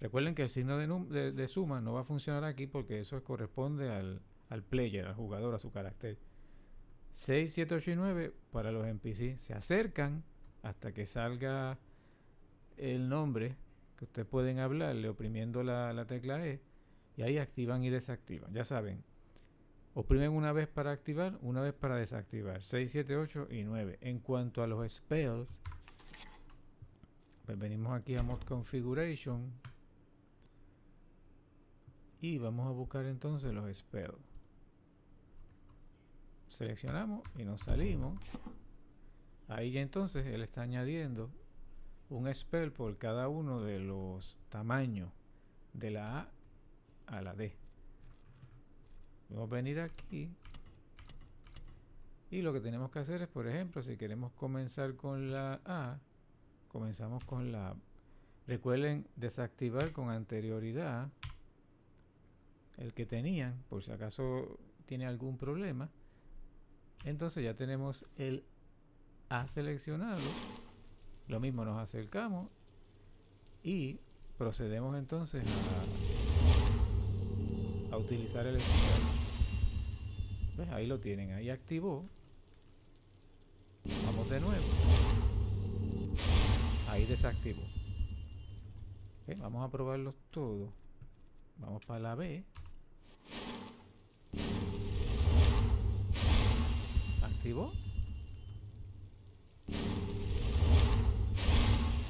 Recuerden que el signo de, suma no va a funcionar aquí porque eso corresponde al, player, al jugador, a su carácter. 6, 7, 8 y 9 para los NPC se acercan hasta que salga el nombre que ustedes pueden hablarle oprimiendo la, la, tecla E y ahí activan y desactivan. Ya saben, oprimen una vez para activar, una vez para desactivar. 6, 7, 8 y 9. En cuanto a los spells, pues venimos aquí a Mod Configuration y vamos a buscar entonces los spells. Seleccionamos y nos salimos. Ahí ya entonces él está añadiendo un spell por cada uno de los tamaños de la A a la D. Vamos a venir aquí y lo que tenemos que hacer es, por ejemplo, si queremos comenzar con la A, Comenzamos con la... Recuerden desactivar con anterioridad el que tenían, por si acaso tiene algún problema. Entonces ya tenemos el A seleccionado. Lo mismo nos acercamos y procedemos entonces a, a utilizar el pues ahí lo tienen, ahí activó. Vamos de nuevo. Ahí desactivo. vamos a probarlos todos. Vamos para la B. ¿Activo?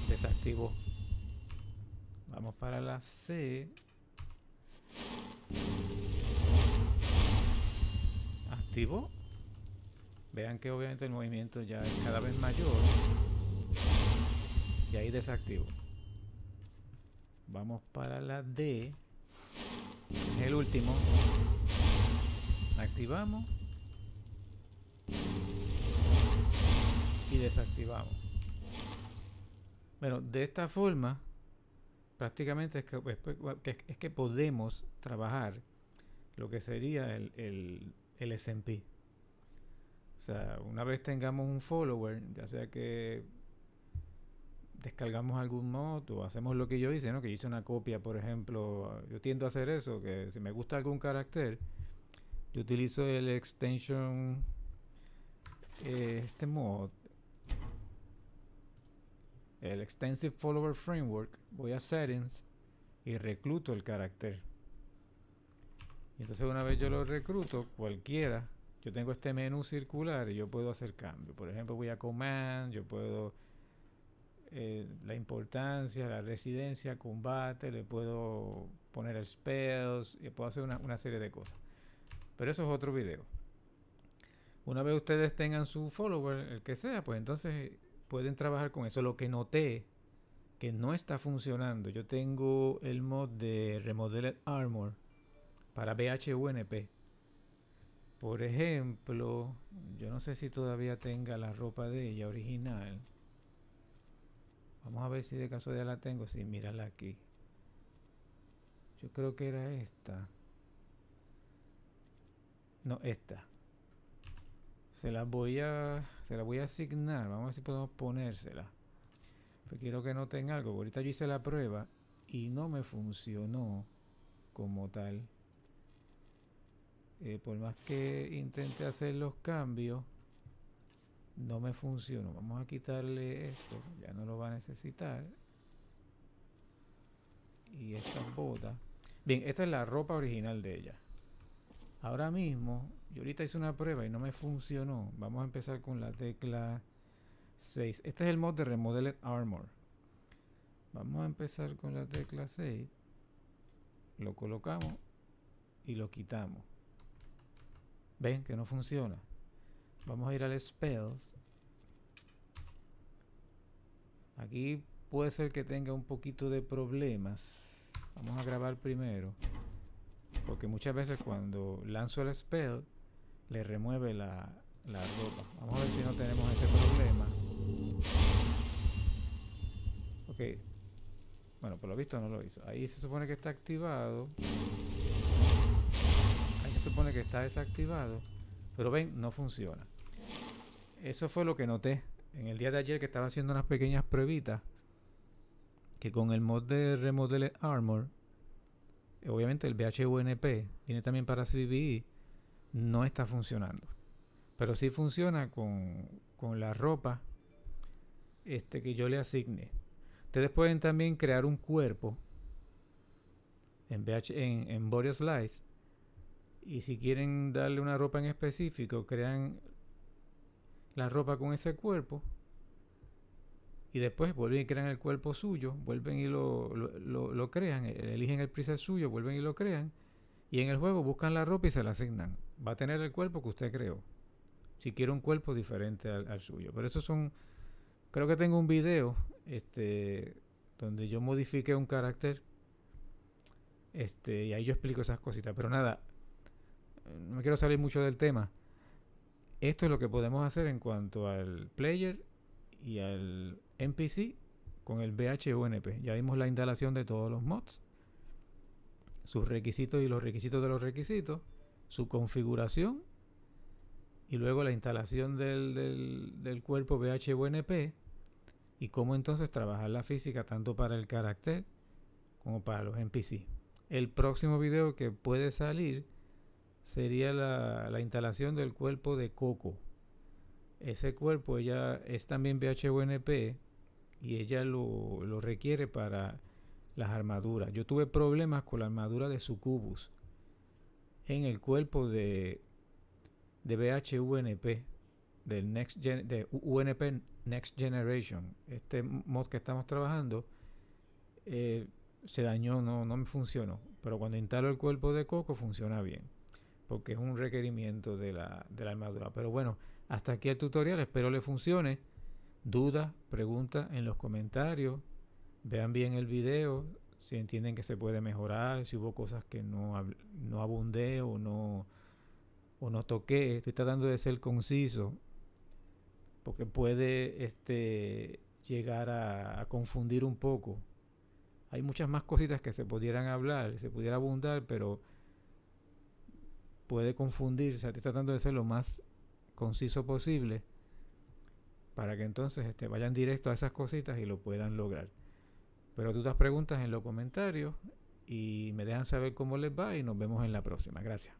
Desactivo. Vamos para la C. ¿Activo? Vean que obviamente el movimiento ya es cada vez mayor. Y ahí desactivo. Vamos para la D. El último. Activamos. Y desactivamos. Bueno, de esta forma, prácticamente es que, podemos trabajar lo que sería el, el, el SP. O sea, una vez tengamos un follower, ya sea que descargamos algún mod o hacemos lo que yo hice, ¿no? Que hice una copia, por ejemplo. Yo tiendo a hacer eso, que si me gusta algún carácter, yo utilizo el extension, eh, este mod, el Extensive Follower Framework, voy a Settings y recluto el carácter. Y entonces una vez yo lo recluto, cualquiera, yo tengo este menú circular y yo puedo hacer cambios. Por ejemplo, voy a Command, yo puedo eh, la importancia, la residencia, combate, le puedo poner spells, y eh, puedo hacer una, serie de cosas. Pero eso es otro video. Una vez ustedes tengan su follower, el que sea, pues entonces pueden trabajar con eso. Lo que noté que no está funcionando. Yo tengo el mod de Remodeled Armor para BHUNP. Por ejemplo, yo no sé si todavía tenga la ropa de ella original. Vamos a ver si de caso ya la tengo. Sí, mírala aquí. Yo creo que era esta. No, esta. Se la voy a. Se la voy a asignar. Vamos a ver si podemos ponérsela. Pero quiero que noten algo. Ahorita yo hice la prueba y no me funcionó como tal. Eh, por más que intente hacer los cambios no me funcionó. Vamos a quitarle esto, ya no lo va a necesitar. Y estas botas. Bien, esta es la ropa original de ella. Ahora mismo, yo ahorita hice una prueba y no me funcionó. Vamos a empezar con la tecla 6. Este es el mod de Remodeled Armor. Vamos a empezar con la tecla 6. Lo colocamos y lo quitamos. ¿Ven que no funciona? Vamos a ir al Spells. Aquí puede ser que tenga un poquito de problemas. Vamos a grabar primero. Porque muchas veces cuando lanzo el Spell, le remueve la, la ropa. Vamos a ver si no tenemos ese problema. Ok. Bueno, por lo visto no lo hizo. Ahí se supone que está activado. Ahí se supone que está desactivado. Pero ven, no funciona eso fue lo que noté en el día de ayer que estaba haciendo unas pequeñas pruebitas. Que con el mod de Remodel Armor, obviamente el VHUNP, viene también para CBI, no está funcionando. Pero sí funciona con, la ropa este, que yo le asigne. Ustedes pueden también crear un cuerpo en, BH, en, en Y si quieren darle una ropa en específico, crean la ropa con ese cuerpo y después vuelven y crean el cuerpo suyo, vuelven y lo, lo, crean, e-, eligen el preset suyo, vuelven y lo crean y en el juego buscan la ropa y se la asignan. Va a tener el cuerpo que usted creó, si quiere un cuerpo diferente al, suyo. Pero eso son, creo que tengo un video este, donde yo modifique un carácter este, y ahí yo explico esas cositas. Pero nada, no me quiero salir mucho del tema. Esto es lo que podemos hacer en cuanto al player y al NPC con el BHUNP. Ya vimos la instalación de todos los mods, sus requisitos y los requisitos de los requisitos, su configuración y luego la instalación del, del, del cuerpo BHUNP y cómo entonces trabajar la física tanto para el carácter como para los NPC. El próximo video que puede salir sería la, instalación del cuerpo de coco. Ese cuerpo es también BHUNP y ella lo, requiere para las armaduras. Yo tuve problemas con la armadura de Sucubus en el cuerpo de, de BHUNP, del Next de UNP Next Generation. Este mod que estamos trabajando eh, se dañó, no, no me funcionó. Pero cuando instalo el cuerpo de Coco funciona bien porque es un requerimiento de la, de armadura. Pero bueno, hasta aquí el tutorial, espero le funcione. Dudas, preguntas en los comentarios. Vean bien el video, si entienden que se puede mejorar, si hubo cosas que no, no abundé o no, o no toqué. Estoy tratando de ser conciso, porque puede este, llegar a, a confundir un poco. Hay muchas más cositas que se pudieran hablar, se pudiera abundar, pero puede confundirse a estoy tratando de ser lo más conciso posible para que entonces este, vayan directo a esas cositas y lo puedan lograr. Pero tú das preguntas en los comentarios y me dejan saber cómo les va y nos vemos en la próxima. Gracias.